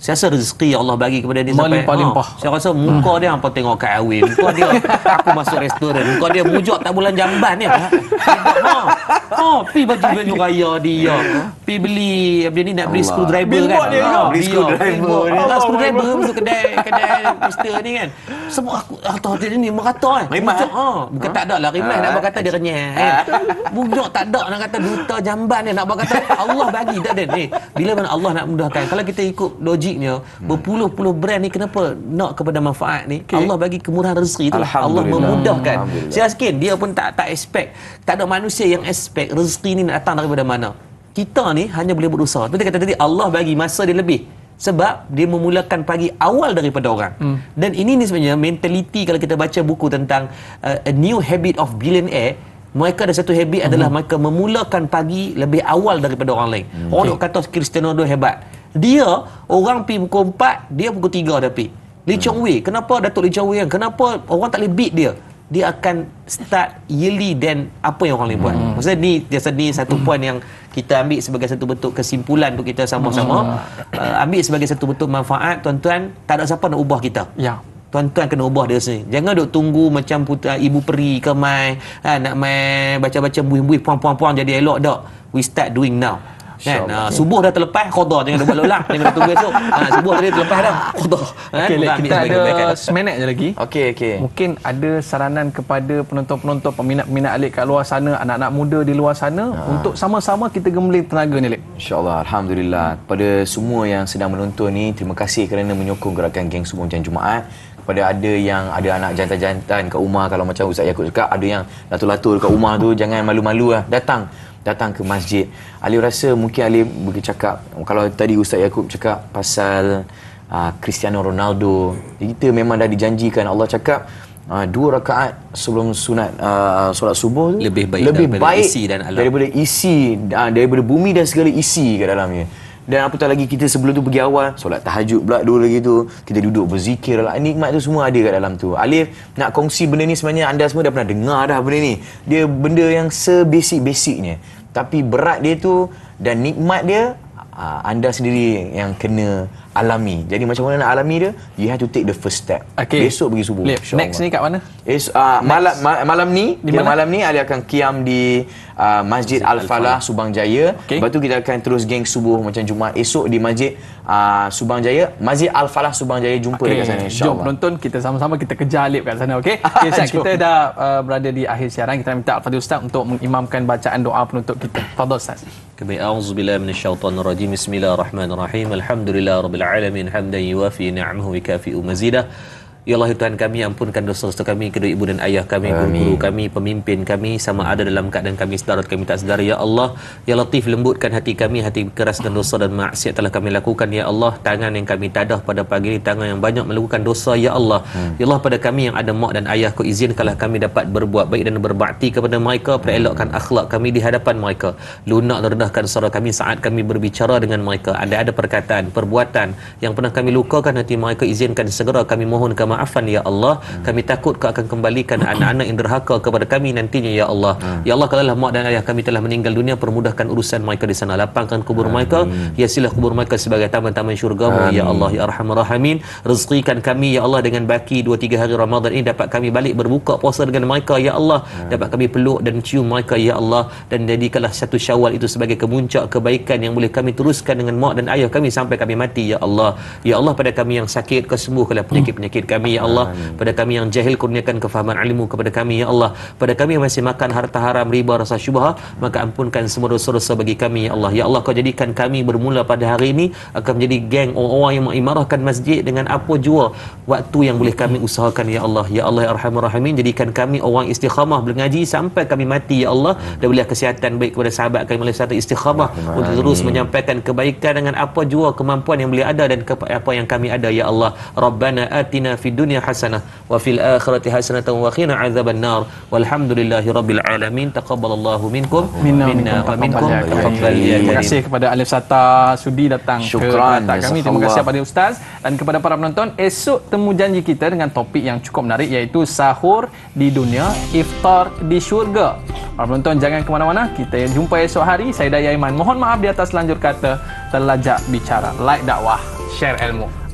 Speaker 3: saya rasa rezeki yang Allah bagi kepada dia Malin sampai ha, Saya rasa muka dia apa tengok kat awi. Muka dia aku masuk restoran. Muka dia mujuk tak bulan jamban ni. Ha, ha, pi baju baju raya dia. Pi beli dia ni nak beli Allah. screwdriver Bilbot kan. Dia, ha, beli screwdriver. Dia, screwdriver. Dia, lah Allah, masuk kedai kedai mister ni kan. Semua aku atau dia ni merata kan. Eh. Rimas eh? ha? Bukan ha? tak ada lah rimas ha? nak kata dia renyah eh. ha? tak ada nak kata duta jamban ni nak kata Allah bagi tak ada ni. Bila mana Allah nak mudahkan kalau kita ikut doji logiknya hmm. berpuluh-puluh brand ni kenapa nak kepada manfaat ni okay. Allah bagi kemurahan rezeki tu Allah memudahkan saya yakin dia pun tak tak expect tak ada manusia yang expect rezeki ni nak datang daripada mana kita ni hanya boleh berusaha tapi kata tadi Allah bagi masa dia lebih sebab dia memulakan pagi awal daripada orang hmm. dan ini ni sebenarnya mentaliti kalau kita baca buku tentang uh, a new habit of billionaire mereka ada satu habit adalah hmm mereka memulakan pagi lebih awal daripada orang lain. Mm-hmm. Orang okay. kata Cristiano Ronaldo hebat dia orang pi pukul 4 dia pukul 3 dah pi Li hmm. Chong Wei kenapa Datuk Li Chong Wei kan? kenapa orang tak boleh beat dia dia akan start yearly dan apa yang orang lain buat hmm. maksudnya ni biasa ni satu hmm. poin yang kita ambil sebagai satu bentuk kesimpulan untuk kita sama-sama hmm. uh, ambil sebagai satu bentuk manfaat tuan-tuan tak ada siapa nak ubah kita ya Tuan-tuan kena ubah dia sini. Jangan duk tunggu macam putera, uh, ibu peri ke mai, ha, nak mai baca-baca buih-buih, puang-puang-puang jadi elok tak. We start doing now kan ha, subuh dah terlepas qada jangan buat lolak jangan tunggu esok ha, subuh tadi terlepas
Speaker 2: dah qada okay, eh, kita ada semenit je lagi okey okey mungkin ada saranan kepada penonton-penonton peminat-peminat alik kat luar sana anak-anak muda di luar sana ha. untuk sama-sama
Speaker 4: kita gemling tenaga ni alik insyaallah alhamdulillah pada semua yang sedang menonton ni terima kasih kerana menyokong gerakan geng subuh macam jumaat pada ada yang ada anak jantan-jantan kat rumah kalau macam Ustaz Yakut cakap ada yang latul-latul kat rumah tu jangan malu-malu lah datang datang ke masjid Alif rasa mungkin Alif boleh cakap kalau tadi Ustaz Yaakob cakap pasal uh, Cristiano Ronaldo kita memang dah dijanjikan Allah cakap uh, dua rakaat sebelum sunat uh, solat subuh lebih baik, lebih daripada, baik isi dan alam. daripada isi uh, daripada bumi dan segala isi ke dalamnya dan apatah lagi kita sebelum tu pergi awal Solat tahajud pula dua lagi tu Kita duduk berzikir lah Nikmat tu semua ada kat dalam tu Alif nak kongsi benda ni sebenarnya Anda semua dah pernah dengar dah benda ni Dia benda yang sebasic-basicnya Tapi berat dia tu Dan nikmat dia ah, anda sendiri yang kena alami Jadi macam mana nak alami dia You have to take the first step okay. Besok pergi subuh Next ni kat mana? Es, uh, malam, malam ni Malam ni Ali akan kiam di uh, Masjid, Masjid Al Falah Subang Jaya. Okay. Lepas tu kita akan terus geng subuh macam Jumaat esok di Masjid uh, Subang Jaya. Masjid Al
Speaker 2: Falah Subang Jaya jumpa okay. dekat sana insya Jom nonton kita sama-sama kita kejar Alif kat sana okey. Okay, okay kita dah uh, berada di akhir siaran kita minta Al Fadil Ustaz untuk mengimamkan bacaan doa penutup kita. Fadil Ustaz.
Speaker 3: Kami a'udzu billahi minasyaitonirrajim. Bismillahirrahmanirrahim. Alhamdulillahirabbil alamin. Hamdan yuwafi ni'amahu wa kafi'u mazidah. Ya Allah ya Tuhan kami ampunkan dosa-dosa kami kedua ibu dan ayah kami guru-guru kami pemimpin kami sama ada dalam keadaan kami sedar atau kami tak sedar ya Allah ya Latif lembutkan hati kami hati keras dan dosa dan maksiat telah kami lakukan ya Allah tangan yang kami tadah pada pagi ini tangan yang banyak melakukan dosa ya Allah hmm. ya Allah pada kami yang ada mak dan ayah kau izinkanlah kami dapat berbuat baik dan berbakti kepada mereka perelokkan hmm. akhlak kami di hadapan mereka lunak rendahkan suara kami saat kami berbicara dengan mereka ada ada perkataan perbuatan yang pernah kami lukakan hati mereka izinkan segera kami mohon kami maafan ya Allah kami takut kau akan kembalikan anak-anak yang derhaka kepada kami nantinya ya Allah ha. ya Allah kalaulah mak dan ayah kami telah meninggal dunia permudahkan urusan mereka di sana lapangkan kubur mereka hiasilah kubur mereka sebagai taman-taman syurga ya Allah ya arhamar rahimin rezekikan kami ya Allah dengan baki 2 3 hari Ramadan ini dapat kami balik berbuka puasa dengan mereka ya Allah ha. dapat kami peluk dan cium mereka ya Allah dan jadikanlah satu Syawal itu sebagai kemuncak kebaikan yang boleh kami teruskan dengan mak dan ayah kami sampai kami mati ya Allah ya Allah pada kami yang sakit kesembuhkanlah penyakit-penyakit kami kami ya Allah Amin. pada kami yang jahil kurniakan kefahaman ilmu kepada kami ya Allah pada kami yang masih makan harta haram riba rasa syubha maka ampunkan semua dosa-dosa bagi kami ya Allah ya Allah kau jadikan kami bermula pada hari ini akan menjadi geng orang-orang yang mengimarahkan masjid dengan apa jua waktu yang boleh kami usahakan ya Allah ya Allah ya Rahman Rahimin jadikan kami orang istiqamah mengaji sampai kami mati ya Allah dan belia kesihatan baik kepada sahabat kami melalui satu istiqamah ya untuk terus menyampaikan kebaikan dengan apa jua kemampuan yang boleh ada dan apa yang kami ada ya Allah Rabbana atina fi fid dunya hasanah wa fil akhirati hasanatan wa qina azaban nar walhamdulillahi rabbil alamin taqabbalallahu minkum minna wa minkum terima kasih
Speaker 2: kepada Alif Sata sudi datang Syukran, ke kami terima kasih kepada ustaz dan kepada para penonton esok temu janji kita dengan topik yang cukup menarik iaitu sahur di dunia iftar di syurga para penonton jangan ke mana-mana kita jumpa esok hari saya Daya mohon maaf di atas lanjut kata terlajak bicara like dakwah share ilmu